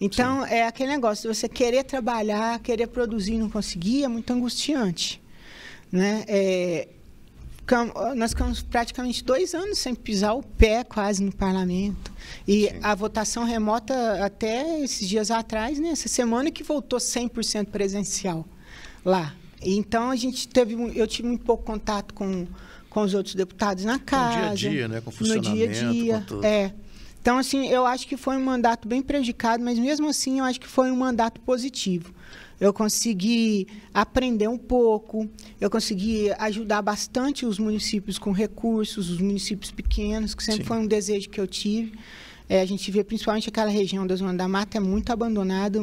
Então, Sim. é aquele negócio de você querer trabalhar, querer produzir e não conseguir, é muito angustiante. Né? É, nós ficamos praticamente dois anos sem pisar o pé quase no parlamento. E Sim. a votação remota até esses dias atrás, né? essa semana que voltou 100% presencial lá. Então a gente teve, eu tive muito pouco contato com, com os outros deputados na casa. Né? No dia a dia, né? Com funcionamento, no dia a dia, é. Então, assim, eu acho que foi um mandato bem prejudicado, mas mesmo assim eu acho que foi um mandato positivo. Eu consegui aprender um pouco, eu consegui ajudar bastante os municípios com recursos, os municípios pequenos, que sempre Sim. foi um desejo que eu tive. É, a gente vê principalmente aquela região da Zona da Mata é muito abandonada,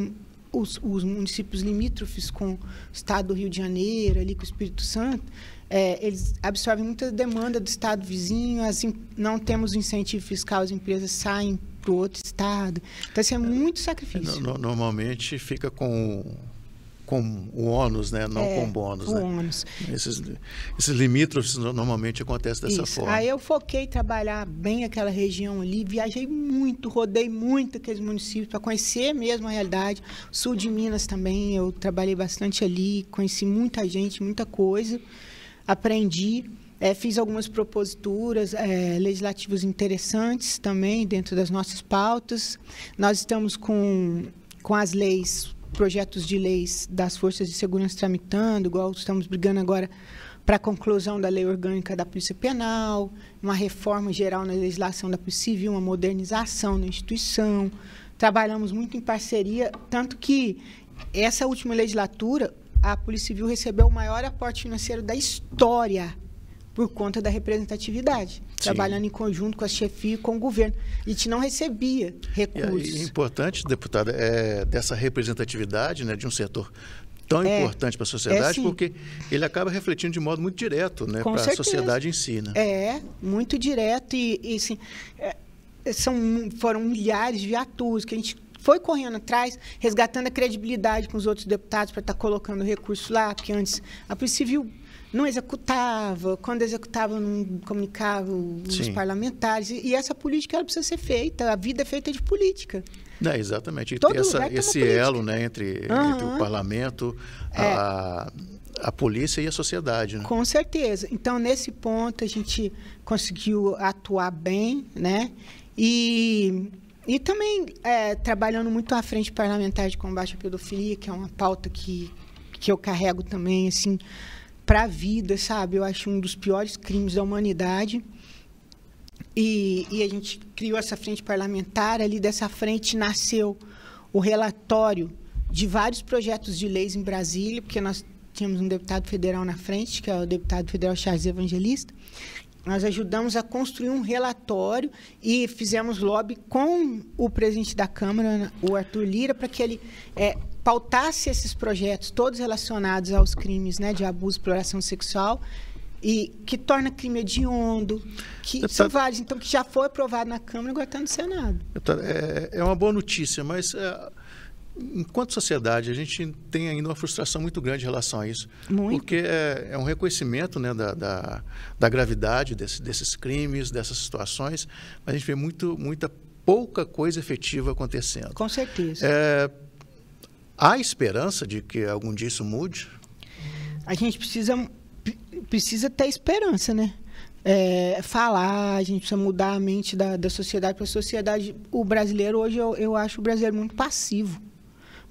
os, os, municípios limítrofes com o estado do Rio de Janeiro, ali com o Espírito Santo, é, eles absorvem muita demanda do estado vizinho, assim não temos incentivo fiscal, as empresas saem para o outro estado. Então, assim, é muito sacrifício. É, no, no, normalmente fica com com o ônus, né? não é, com bônus. O né? ônus. Esses, esses limítrofes normalmente acontecem dessa Isso. forma. Aí eu foquei trabalhar bem aquela região ali, viajei muito, rodei muito aqueles municípios para conhecer mesmo a realidade. Sul de Minas também, eu trabalhei bastante ali, conheci muita gente, muita coisa aprendi, é, fiz algumas proposituras é, legislativas interessantes também dentro das nossas pautas. Nós estamos com, com as leis, projetos de leis das forças de segurança tramitando, igual estamos brigando agora para a conclusão da lei orgânica da Polícia Penal, uma reforma geral na legislação da Polícia Civil, uma modernização da instituição. Trabalhamos muito em parceria, tanto que essa última legislatura, a Polícia Civil recebeu o maior aporte financeiro da história por conta da representatividade, Sim. trabalhando em conjunto com a chefia e com o governo. A gente não recebia recursos. importante, deputada, é, dessa representatividade né, de um setor tão é, importante para a sociedade, é porque ele acaba refletindo de modo muito direto né, para a sociedade em si. Né? É, muito direto. E, e assim, é, são, foram milhares de atores que a gente foi correndo atrás, resgatando a credibilidade com os outros deputados para estar tá colocando recurso lá, porque antes a Polícia Civil não executava, quando executava não comunicava os Sim. parlamentares. E, essa política ela precisa ser feita, a vida é feita de política. É, exatamente. E Todo tem essa, esse elo né, entre, uhum. entre o parlamento, é. a, a polícia e a sociedade. Né? Com certeza. Então, nesse ponto, a gente conseguiu atuar bem, né? E e também é, trabalhando muito à frente parlamentar de combate à pedofilia, que é uma pauta que, que eu carrego também, assim, para a vida, sabe? Eu acho um dos piores crimes da humanidade. E, e a gente criou essa frente parlamentar, ali dessa frente nasceu o relatório de vários projetos de leis em Brasília, porque nós tínhamos um deputado federal na frente, que é o deputado federal Charles Evangelista nós ajudamos a construir um relatório e fizemos lobby com o presidente da Câmara, o Arthur Lira, para que ele é, pautasse esses projetos, todos relacionados aos crimes né, de abuso e exploração sexual, e que torna crime hediondo, que deputado, são vários, então, que já foi aprovado na Câmara e agora está no Senado. Deputado, é, é, uma boa notícia, mas... É enquanto sociedade, a gente tem ainda uma frustração muito grande em relação a isso. Muito. Porque é, é um reconhecimento né, da, da, da gravidade desse, desses crimes, dessas situações, mas a gente vê muito, muita pouca coisa efetiva acontecendo. Com certeza. É, há esperança de que algum dia isso mude? A gente precisa, precisa ter esperança, né? É, falar, a gente precisa mudar a mente da, da sociedade para a sociedade. O brasileiro, hoje, eu, eu acho o brasileiro muito passivo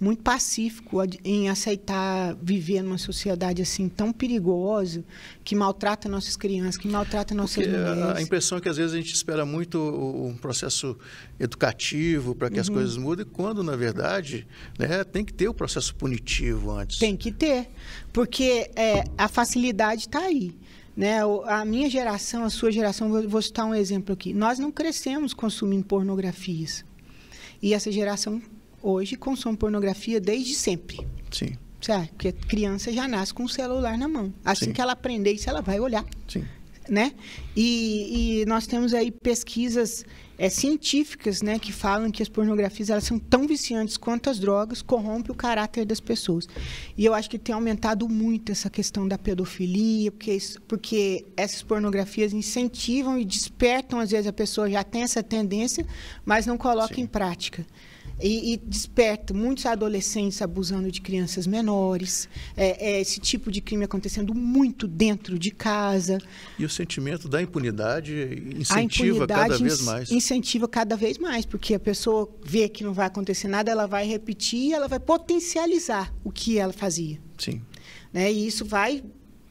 muito pacífico em aceitar viver numa sociedade assim tão perigosa, que maltrata nossas crianças, que maltrata nossas Porque ah, mulheres. A impressão é que às vezes a gente espera muito um processo educativo para que uhum. as coisas mudem, quando na verdade né, tem que ter o processo punitivo antes. Tem que ter, porque é, a facilidade está aí. Né? A minha geração, a sua geração, vou citar um exemplo aqui. Nós não crescemos consumindo pornografias. E essa geração hoje consome pornografia desde sempre. Sim. Sabe? Porque a criança já nasce com o celular na mão. Assim Sim. que ela aprender isso, ela vai olhar. Sim. Né? E, e nós temos aí pesquisas é, científicas né, que falam que as pornografias elas são tão viciantes quanto as drogas, corrompe o caráter das pessoas. E eu acho que tem aumentado muito essa questão da pedofilia, porque, porque essas pornografias incentivam e despertam, às vezes a pessoa já tem essa tendência, mas não coloca Sim. em prática. E, e, desperta muitos adolescentes abusando de crianças menores, é, é, esse tipo de crime acontecendo muito dentro de casa. E o sentimento da impunidade incentiva impunidade cada vez mais. Incentiva cada vez mais, porque a pessoa vê que não vai acontecer nada, ela vai repetir, ela vai potencializar o que ela fazia. Sim. Né? E isso vai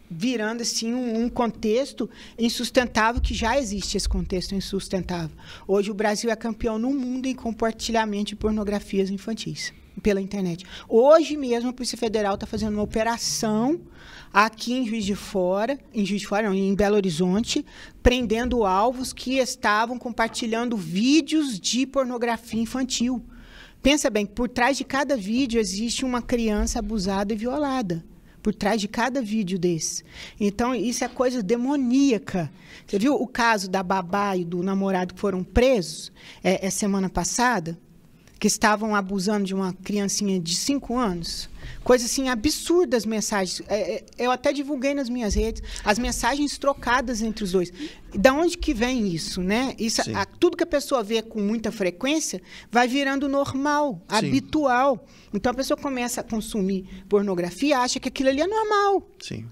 virando assim um, um, contexto insustentável que já existe esse contexto insustentável. Hoje o Brasil é campeão no mundo em compartilhamento de pornografias infantis pela internet. Hoje mesmo a Polícia Federal está fazendo uma operação aqui em Juiz de Fora, em Juiz de Fora, não, em Belo Horizonte, prendendo alvos que estavam compartilhando vídeos de pornografia infantil. Pensa bem, por trás de cada vídeo existe uma criança abusada e violada por trás de cada vídeo desse. Então, isso é coisa demoníaca. Você viu o caso da babá e do namorado que foram presos é, é semana passada? Que estavam abusando de uma criancinha de cinco anos? Coisas assim absurdas mensagens. É, é, eu até divulguei nas minhas redes as mensagens trocadas entre os dois. Da onde que vem isso, né? Isso, a, tudo que a pessoa vê com muita frequência vai virando normal, Sim. habitual. Então a pessoa começa a consumir pornografia, acha que aquilo ali é normal. Sim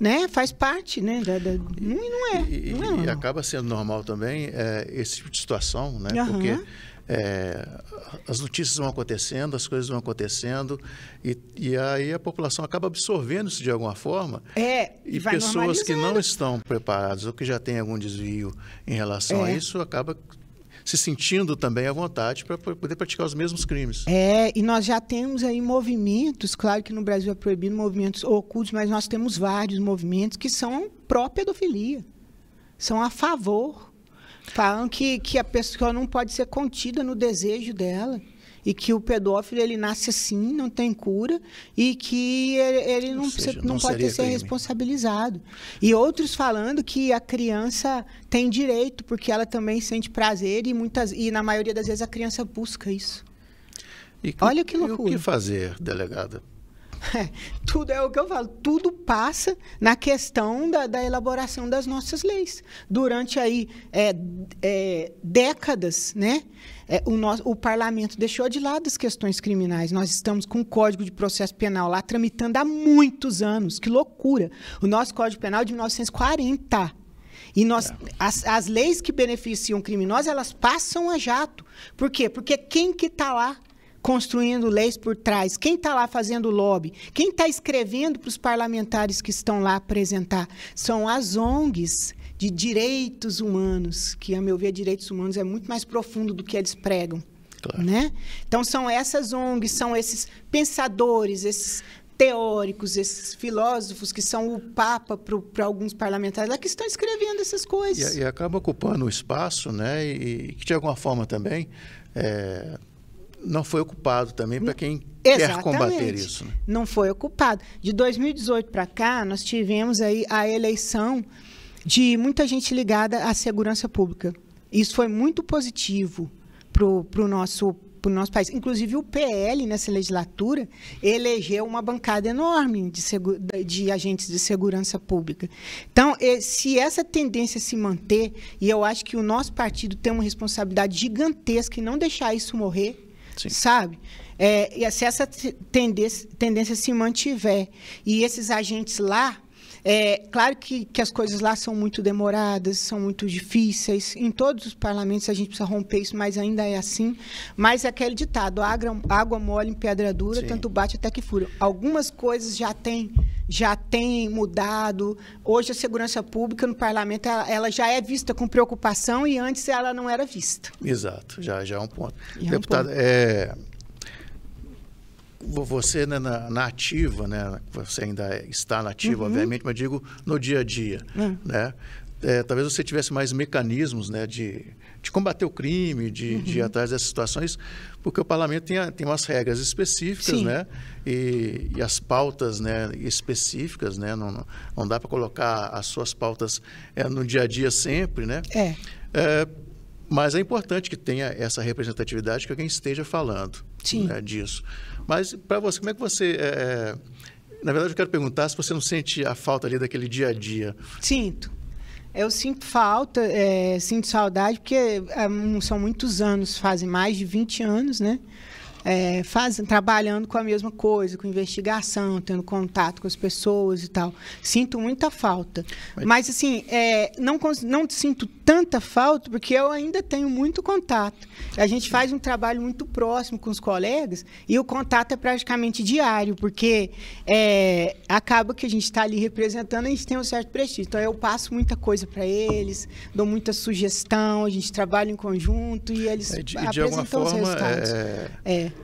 né? Faz parte, né? Da, da... Não, não, é. E, não é e acaba sendo normal também é, esse tipo de situação, né? Uhum. Porque é, as notícias vão acontecendo, as coisas vão acontecendo, e, e, aí a população acaba absorvendo isso de alguma forma. É, e pessoas que não estão preparadas ou que já têm algum desvio em relação é. a isso, acaba se sentindo também à vontade para poder praticar os mesmos crimes. É, e nós já temos aí movimentos, claro que no Brasil é proibido movimentos ocultos, mas nós temos vários movimentos que são pró-pedofilia, são a favor Falam que, que a pessoa não pode ser contida no desejo dela e que o pedófilo ele nasce assim, não tem cura e que ele, ele não, seja, não, não, pode ser responsabilizado. E outros falando que a criança tem direito porque ela também sente prazer e muitas e na maioria das vezes a criança busca isso. Que, Olha que loucura. E o que fazer, delegada? tudo é o que eu falo, tudo passa na questão da, da elaboração das nossas leis. Durante aí é, é, décadas, né? É, o, nosso, o parlamento deixou de lado as questões criminais. Nós estamos com o Código de Processo Penal lá tramitando há muitos anos. Que loucura! O nosso Código Penal é de 1940. E nós, é. as, as leis que beneficiam criminosos, elas passam a jato. Por quê? Porque quem que está lá construindo leis por trás? Quem está lá fazendo lobby? Quem está escrevendo para os parlamentares que estão lá apresentar? São as ONGs de direitos humanos, que, a meu ver, direitos humanos é muito mais profundo do que eles pregam. Claro. Né? Então, são essas ONGs, são esses pensadores, esses teóricos, esses filósofos que são o papa para alguns parlamentares lá que estão escrevendo essas coisas. E, e acaba ocupando o espaço, né? E, que de alguma forma também é, não foi ocupado também para quem Exatamente. quer combater isso. Né? Não foi ocupado. De 2018 para cá, nós tivemos aí a eleição de muita gente ligada à segurança pública. Isso foi muito positivo para o nosso para o nosso país. Inclusive, o PL, nessa legislatura, elegeu uma bancada enorme de, de, agentes de segurança pública. Então, se essa tendência se manter, e eu acho que o nosso partido tem uma responsabilidade gigantesca em não deixar isso morrer, Sim. sabe? É, e se essa tendência, tendência se mantiver e esses agentes lá é, claro que, que as coisas lá são muito demoradas, são muito difíceis. Em todos os parlamentos a gente precisa romper isso, mas ainda é assim. Mas é aquele ditado: água, água mole em pedra dura, Sim. tanto bate até que fura. Algumas coisas já têm já tem mudado. Hoje a segurança pública no parlamento ela, ela, já é vista com preocupação e antes ela não era vista. Exato, já, já é um ponto. Já Deputado, é um ponto. É, você né, na, na, ativa, né, você ainda está na ativa, uhum. obviamente, mas digo no dia a dia, é. né? É, talvez você tivesse mais mecanismos né, de, de combater o crime, de, uhum. de ir uhum. atrás dessas situações, porque o parlamento tem, tem umas regras específicas, né? E, e, as pautas né, específicas, né? Não, não dá para colocar as suas pautas é, no dia a dia sempre, né? É. é. Mas é importante que tenha essa representatividade que alguém esteja falando né, disso. Mas para você, como é que você é, é... Na verdade, eu quero perguntar se você não sente a falta ali daquele dia a dia. Sinto. Eu sinto falta, é, sinto saudade, porque é, são muitos anos, fazem mais de 20 anos, né? É, faz, trabalhando com a mesma coisa, com investigação, tendo contato com as pessoas e tal. Sinto muita falta. Mas, Mas assim, é, não, não sinto tanta falta, porque eu ainda tenho muito contato. A gente faz um trabalho muito próximo com os colegas e o contato é praticamente diário, porque é, acaba que a gente está ali representando, a gente tem um certo prestígio. Então eu passo muita coisa para eles, dou muita sugestão, a gente trabalha em conjunto e eles é, de, apresentam de alguma forma, os resultados. É... é, é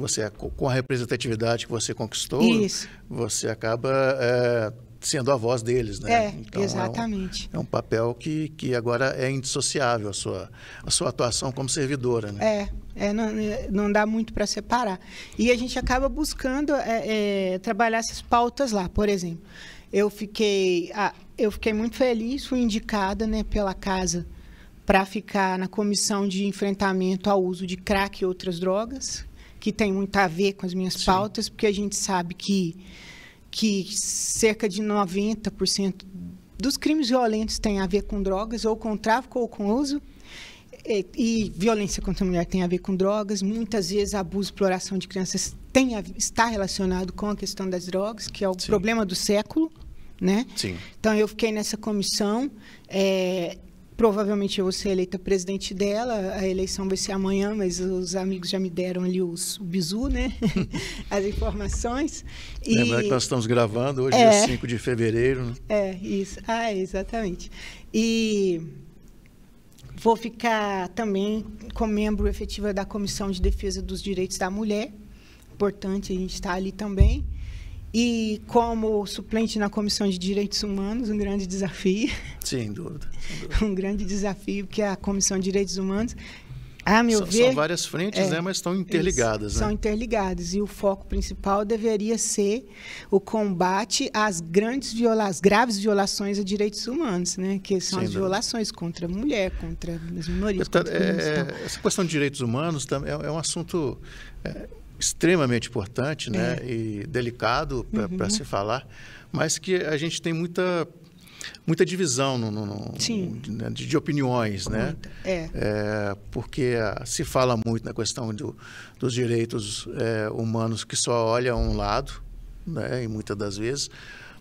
você é com a representatividade que você conquistou, Isso. você acaba é, sendo a voz deles, né? É, então, exatamente. É um, é um, papel que, que agora é indissociável a sua, a sua atuação como servidora, né? É, é não, é, não dá muito para separar. E a gente acaba buscando é, é, trabalhar essas pautas lá, por exemplo. Eu fiquei, ah, eu fiquei muito feliz, fui indicada né, pela casa para ficar na comissão de enfrentamento ao uso de crack e outras drogas, que tem muito a ver com as minhas Sim. pautas, porque a gente sabe que, que cerca de 90% dos crimes violentos têm a ver com drogas, ou com tráfico, ou com uso. E, e, violência contra a mulher tem a ver com drogas, muitas vezes abuso e exploração de crianças tem a, está relacionado com a questão das drogas, que é o Sim. problema do século. Né? Sim. Então eu fiquei nessa comissão, é, provavelmente eu vou ser eleita presidente dela, a eleição vai ser amanhã, mas os amigos já me deram ali os, o bizu, né? As informações. E... Lembrar que nós estamos gravando hoje, é, dia 5 de fevereiro. Né? É, isso. Ah, exatamente. E vou ficar também como membro efetiva da Comissão de Defesa dos Direitos da Mulher. Importante a gente estar ali também. E como suplente na Comissão de Direitos Humanos, um grande desafio. Sem dúvida. Sem dúvida. Um grande desafio, porque a Comissão de Direitos Humanos, a meu são, ver... São várias frentes, é, né, mas estão interligadas. Né? São interligadas. E o foco principal deveria ser o combate às grandes viola às graves violações a direitos humanos, né, que são Sem as dúvida. violações contra a mulher, contra as minorias. Deputado, é, é, essa questão de direitos humanos é, é um assunto... É, extremamente importante né, é. e delicado para uhum. se falar, mas que a gente tem muita muita divisão no, no, no né, de, de, opiniões, né? É. é. porque ah, se fala muito na questão do, dos direitos é, humanos que só olha um lado, né? E muitas das vezes,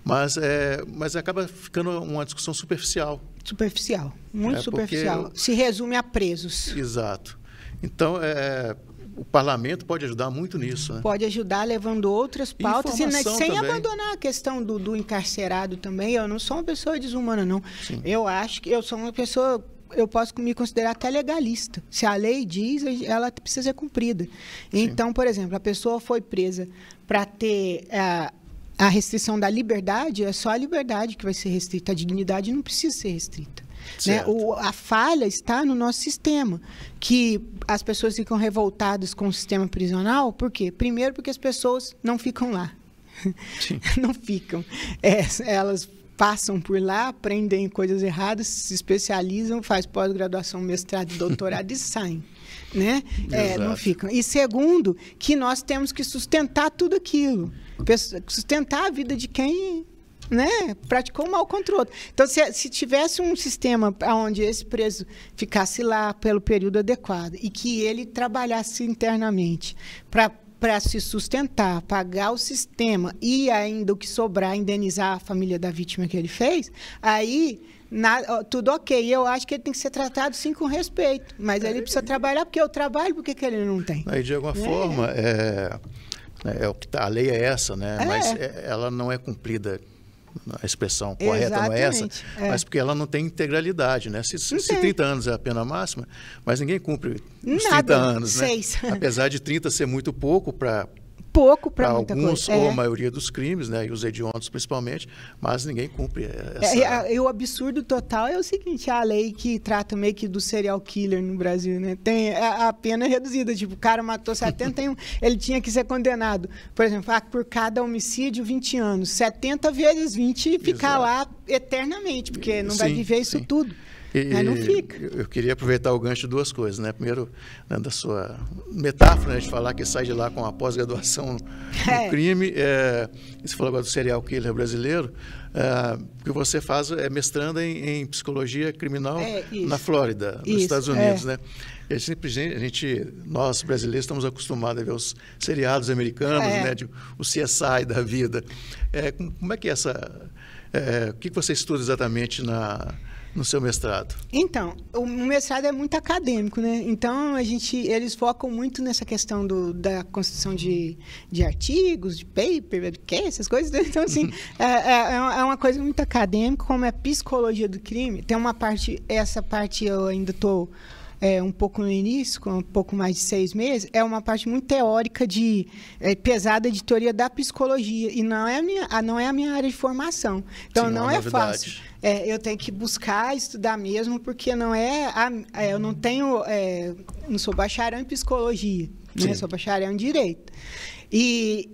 mas é, mas acaba ficando uma discussão superficial. Superficial, muito é, superficial. Se resume a presos. Exato. Então, é, o parlamento pode ajudar muito nisso. Né? Pode ajudar levando outras pautas e, né, sem também. abandonar a questão do, do, encarcerado também. Eu não sou uma pessoa desumana, não. Sim. Eu acho que eu sou uma pessoa. Eu posso me considerar até legalista. Se a lei diz, ela precisa ser cumprida. Então, por exemplo, a pessoa foi presa para ter a, eh, a restrição da liberdade, é só a liberdade que vai ser restrita. A dignidade não precisa ser restrita. Né? O, a falha está no nosso sistema, que as pessoas ficam revoltadas com o sistema prisional, por quê? Primeiro, porque as pessoas não ficam lá. não ficam. É, elas passam por lá, aprendem coisas erradas, se especializam, faz pós-graduação, mestrado, doutorado e saem. Né? É, não ficam. E segundo, que nós temos que sustentar tudo aquilo. Sustentar a vida de quem né, praticou um mal contra o outro. Então, se, se tivesse um sistema onde esse preso ficasse lá pelo período adequado e que ele trabalhasse internamente para para se sustentar, pagar o sistema e ainda o que sobrar indenizar a família da vítima que ele fez, aí na, tudo ok. Eu acho que ele tem que ser tratado sim com respeito, mas ele precisa trabalhar porque eu trabalho, porque que ele não tem? Aí, de alguma é. forma, é, é, é o que tá, a lei é essa, né? É. Mas é, ela não é cumprida a expressão correta Exatamente, não é essa, é. mas porque ela não tem integralidade, né? Se, se, se 30 anos é a pena máxima, mas ninguém cumpre os Nada, 30 anos, né? seis. né? Apesar de 30 ser muito pouco para pouco para muita alguns, coisa. Alguns, ou é. a maioria dos crimes, né? E os hediondos principalmente, mas ninguém cumpre é, essa... É, é, o absurdo total é o seguinte, a lei que trata meio que do serial killer no Brasil, né? Tem a, a pena é reduzida, tipo, o cara matou 71, ele tinha que ser condenado, por exemplo, ah, por cada homicídio, 20 anos. 70 vezes 20 e ficar Exato. lá eternamente, porque não sim, vai viver isso sim. tudo. E, Mas não fica. Eu, eu, queria aproveitar o gancho de duas coisas, né? Primeiro, né, da sua metáfora né, de falar que sai de lá com a pós-graduação no é. crime. É, você falou agora do serial killer brasileiro. É, que você faz é mestrando em, em psicologia criminal é, na Flórida, nos isso, Estados Unidos, é. né? É gente, a gente, nós brasileiros estamos acostumados a ver os seriados americanos, é. né? De, o CSI da vida. É, como é que é essa? o que você estuda exatamente na no seu mestrado? Então, o mestrado é muito acadêmico, né? Então, a gente, eles focam muito nessa questão do, da construção de, de artigos, de paper, que essas coisas. Né? Então, assim, é, é, é, é, uma coisa muito acadêmica, como é a psicologia do crime. Tem uma parte, essa parte eu ainda estou... Tô é, um pouco no início, com um pouco mais de seis meses, é uma parte muito teórica de é, pesada de teoria da psicologia e não é a minha, não é a minha área de formação. Então Sim, não é, é fácil. É, eu tenho que buscar estudar mesmo porque não é, a, é, eu não tenho, é, não sou bacharel em psicologia, né? sou bacharel em direito e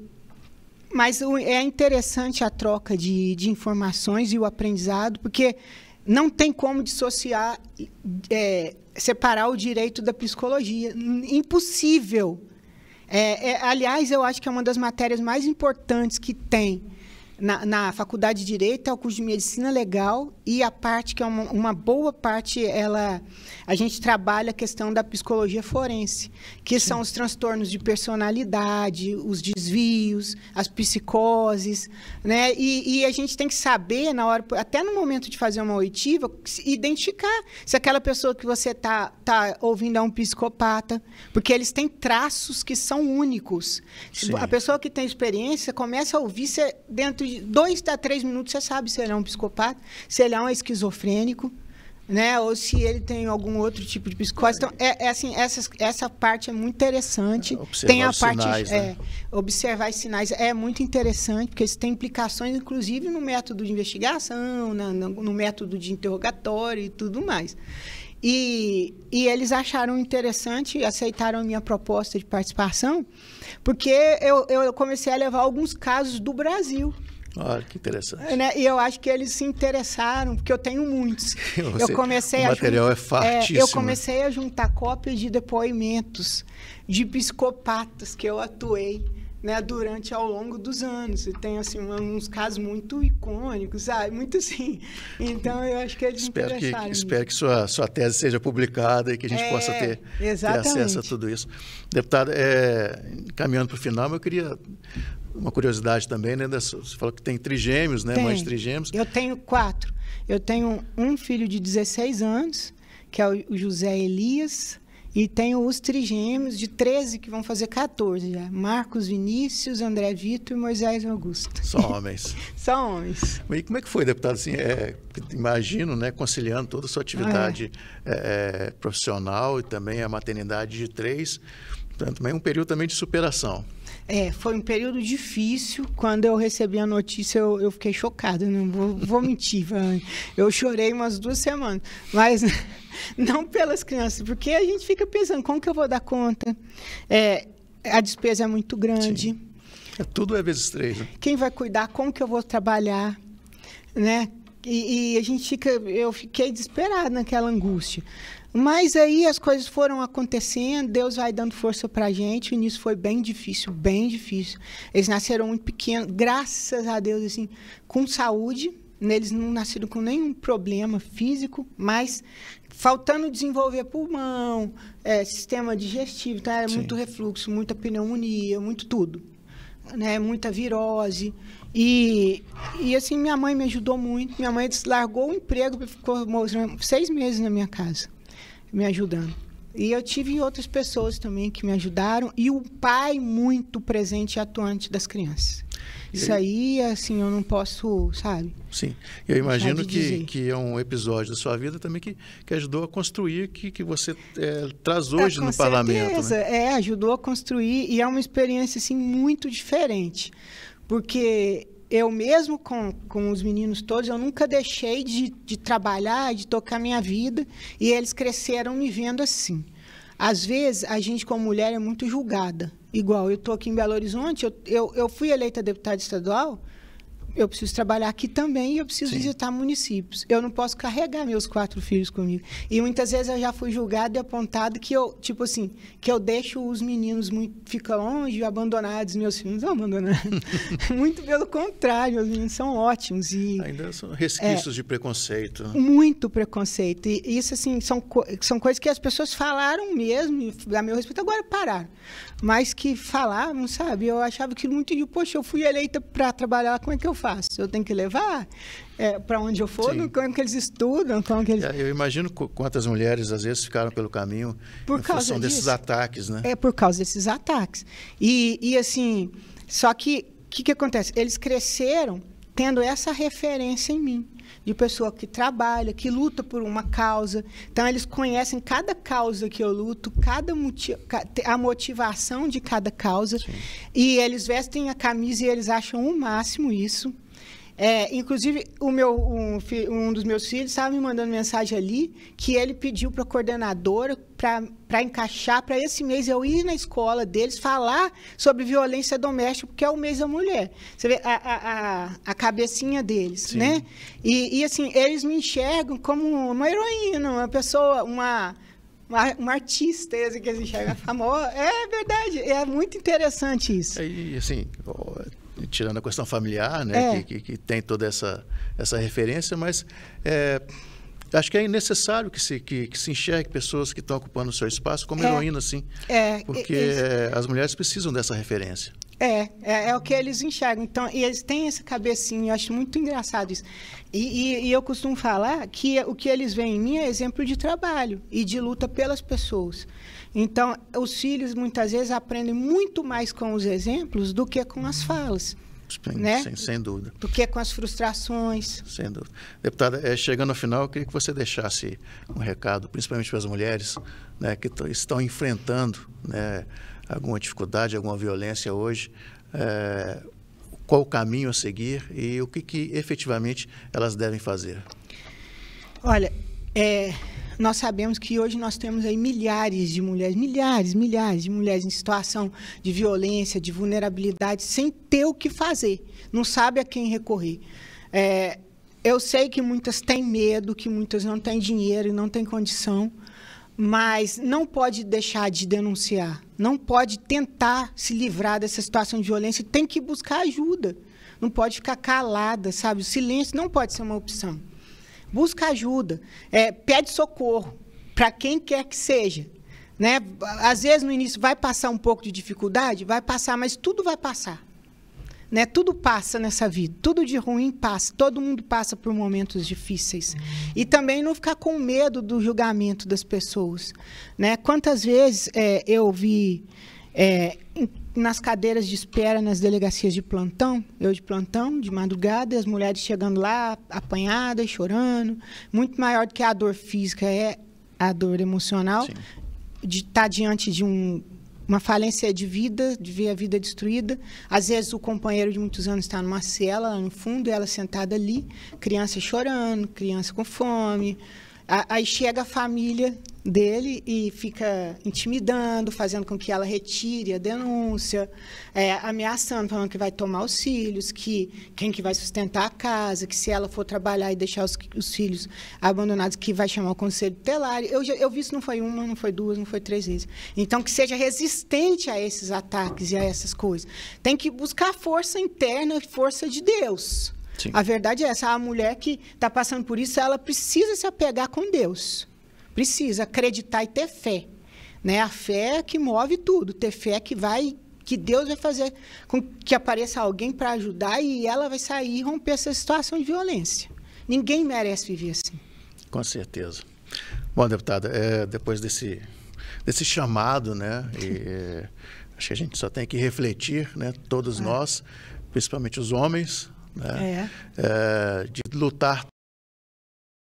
mas é interessante a troca de, de informações e o aprendizado, porque não tem como dissociar é, separar o direito da psicologia. Impossível. É, é, aliás, eu acho que é uma das matérias mais importantes que tem na, na, faculdade de direito é o curso de medicina legal e a parte que é uma, uma, boa parte ela a gente trabalha a questão da psicologia forense que são os transtornos de personalidade os desvios as psicoses né e, e a gente tem que saber na hora até no momento de fazer uma oitiva identificar se aquela pessoa que você tá tá ouvindo é um psicopata porque eles têm traços que são únicos Sim. a pessoa que tem experiência começa a ouvir se dentro de dois a três minutos, você sabe se ele é um psicopata, se ele é um esquizofrênico, né? Ou se ele tem algum outro tipo de psicose. Então, é, é assim, essa essa parte é muito interessante. É, observar tem a parte sinais, é, né? observar os sinais é muito interessante, porque isso tem implicações, inclusive, no método de investigação, na, no método de interrogatório e tudo mais. E, e, eles acharam interessante, aceitaram a minha proposta de participação, porque eu, eu comecei a levar alguns casos do Brasil. Olha, que interessante. É, né? E eu acho que eles se interessaram, porque eu tenho muitos. Você, eu comecei o a material é fartíssimo. É, eu né? comecei a juntar cópias de depoimentos de psicopatas que eu atuei né, durante ao longo dos anos. E tem assim uns casos muito icônicos, sabe? Muito assim. Então eu acho que é espero que espero que sua sua tese seja publicada e que a gente é, possa ter, ter, acesso a tudo isso. Deputado, é, caminhando para o final, eu queria uma curiosidade também, né? você falou que tem trigêmeos, né? Tem. Mãe de trigêmeos. Eu tenho quatro. Eu tenho um filho de 16 anos, que é o José Elias, e tenho os trigêmeos de 13, que vão fazer 14 já. Marcos Vinícius, André Vitor e Moisés Augusto. São homens. São homens. E como é que foi, deputado? Assim, é, imagino, né, conciliando toda a sua atividade é. É, é profissional e também a maternidade de três. Portanto, também um período também de superação. É, foi um período difícil. Quando eu recebi a notícia, eu, eu fiquei chocada. Não vou, vou mentir, eu chorei umas duas semanas. Mas não pelas crianças, porque a gente fica pensando como que eu vou dar conta. É, a despesa é muito grande. Sim. É, tudo é vezes três. Né? Quem vai cuidar? Como que eu vou trabalhar? Né? E, e, a gente fica, eu fiquei desesperada naquela angústia. Mas aí as coisas foram acontecendo, Deus vai dando força para a gente. O início foi bem difícil, bem difícil. Eles nasceram muito pequenos, graças a Deus, assim, com saúde. Eles não nasceram com nenhum problema físico, mas faltando desenvolver pulmão, é, sistema digestivo, então era Sim. muito refluxo, muita pneumonia, muito tudo, né? Muita virose. E, e assim, minha mãe me ajudou muito. Minha mãe largou o emprego, ficou seis meses na minha casa me ajudando. E eu tive outras pessoas também que me ajudaram e o pai muito presente e atuante das crianças. Isso aí, assim, eu não posso, sabe? Sim. Eu imagino que, que é um episódio da sua vida também que, que ajudou a construir que, que você é, traz ah, hoje no certeza. parlamento. Né? É, ajudou a construir e é uma experiência, assim, muito diferente. Porque eu mesmo com, com os meninos todos, eu nunca deixei de, de trabalhar, de tocar minha vida, e eles cresceram me vendo assim. Às vezes, a gente como mulher é muito julgada. Igual, eu estou aqui em Belo Horizonte, eu, eu, eu fui eleita deputada estadual, eu preciso trabalhar aqui também e eu preciso Sim. visitar municípios. Eu não posso carregar meus quatro filhos comigo. E muitas vezes eu já fui julgado e apontado que eu, tipo assim, que eu deixo os meninos muito, longe, abandonados, meus filhos não abandonados. muito pelo contrário, meus meninos são ótimos. E, Ainda são é resquícios é, de preconceito. Né? Muito preconceito. E isso, assim, são, são coisas que as pessoas falaram mesmo, a meu respeito, agora pararam mas que falavam, sabe? Eu achava que muito de, poxa, eu fui eleita para trabalhar, como é que eu faço? Eu tenho que levar é, para onde eu for, Sim. como é que eles estudam, como é que eles... É, eu imagino quantas mulheres às vezes ficaram pelo caminho por causa desses disso. ataques, né? É, por causa desses ataques. E, e assim, só que o que, que acontece? Eles cresceram tendo essa referência em mim de pessoa que trabalha, que luta por uma causa. Então, eles conhecem cada causa que eu luto, cada a motivação de cada causa. Sim. E eles vestem a camisa e eles acham o máximo isso. É, inclusive, o meu, um, um dos meus filhos estava me mandando mensagem ali que ele pediu para a coordenadora para encaixar para esse mês eu ir na escola deles falar sobre violência doméstica, porque é o mês da mulher. Você vê a, a, a cabecinha deles, Sim. né? E, e, assim, eles me enxergam como uma heroína, uma pessoa, uma uma, uma artista assim, que eles enxergam famosa. É verdade, é muito interessante isso. É, e assim, tirando a questão familiar, né, é. que, que, que, tem toda essa, essa referência, mas é, acho que é necessário que se, que, que se enxergue pessoas que estão ocupando o seu espaço como é. heroína, assim, porque as mulheres precisam dessa referência. É, é, é, o que eles enxergam. Então, e eles têm essa cabecinha, eu acho muito engraçado isso. E, e, e, eu costumo falar que o que eles veem em mim é exemplo de trabalho e de luta pelas pessoas. Então, os filhos muitas vezes aprendem muito mais com os exemplos do que com as falas. Sim, né? sim, sem dúvida. Porque com as frustrações. Sem dúvida. Deputada, eh, chegando ao final, eu queria que você deixasse um recado, principalmente para as mulheres né, que estão enfrentando né, alguma dificuldade, alguma violência hoje. É, qual o caminho a seguir e o que, que efetivamente elas devem fazer? Olha, é, nós sabemos que hoje nós temos aí milhares de mulheres, milhares, milhares de mulheres em situação de violência, de vulnerabilidade, sem ter o que fazer, não sabe a quem recorrer. É, eu sei que muitas têm medo, que muitas não têm dinheiro e não têm condição, mas não pode deixar de denunciar, não pode tentar se livrar dessa situação de violência, tem que buscar ajuda, não pode ficar calada, sabe? O silêncio não pode ser uma opção busca ajuda, é, pede socorro para quem quer que seja. Né? Às vezes no início vai passar um pouco de dificuldade, vai passar, mas tudo vai passar. Né? Tudo passa nessa vida, tudo de ruim passa, todo mundo passa por momentos difíceis. E também não ficar com medo do julgamento das pessoas, né? Quantas vezes é, eu vi é, nas cadeiras de espera nas delegacias de plantão, eu de plantão, de madrugada, e as mulheres chegando lá apanhadas, chorando. Muito maior do que a dor física é a dor emocional Sim. de estar tá diante de um, uma falência de vida, de ver a vida destruída. Às vezes o companheiro de muitos anos está numa cela lá no fundo, ela sentada ali, criança chorando, criança com fome a, aí chega a família dele e fica intimidando, fazendo com que ela retire a denúncia, é, ameaçando, falando que vai tomar os filhos, que quem que vai sustentar a casa, que se ela for trabalhar e deixar os, os filhos abandonados, que vai chamar o conselho telar. Eu, eu vi isso não foi uma, não foi duas, não foi três vezes. Então, que seja resistente a esses ataques e a essas coisas. Tem que buscar força interna, força de Deus. Sim. A verdade é essa: a mulher que está passando por isso, ela precisa se apegar com Deus, precisa acreditar e ter fé. Né? A fé é que move tudo, ter fé é que vai que Deus vai fazer com que apareça alguém para ajudar e ela vai sair e romper essa situação de violência. Ninguém merece viver assim. Com certeza. Bom, deputada, é, depois desse, desse chamado, né, e, é, acho que a gente só tem que refletir, né, todos é. nós, principalmente os homens, né? É. é. de lutar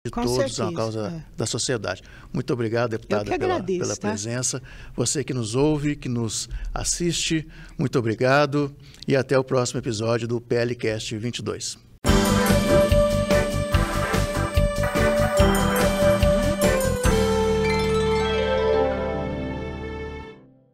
de Com todos certeza. causa é. da sociedade. Muito obrigado, deputada, agradeço, pela, pela tá? presença. Você que nos ouve, que nos assiste, muito obrigado e até o próximo episódio do PLCast 22.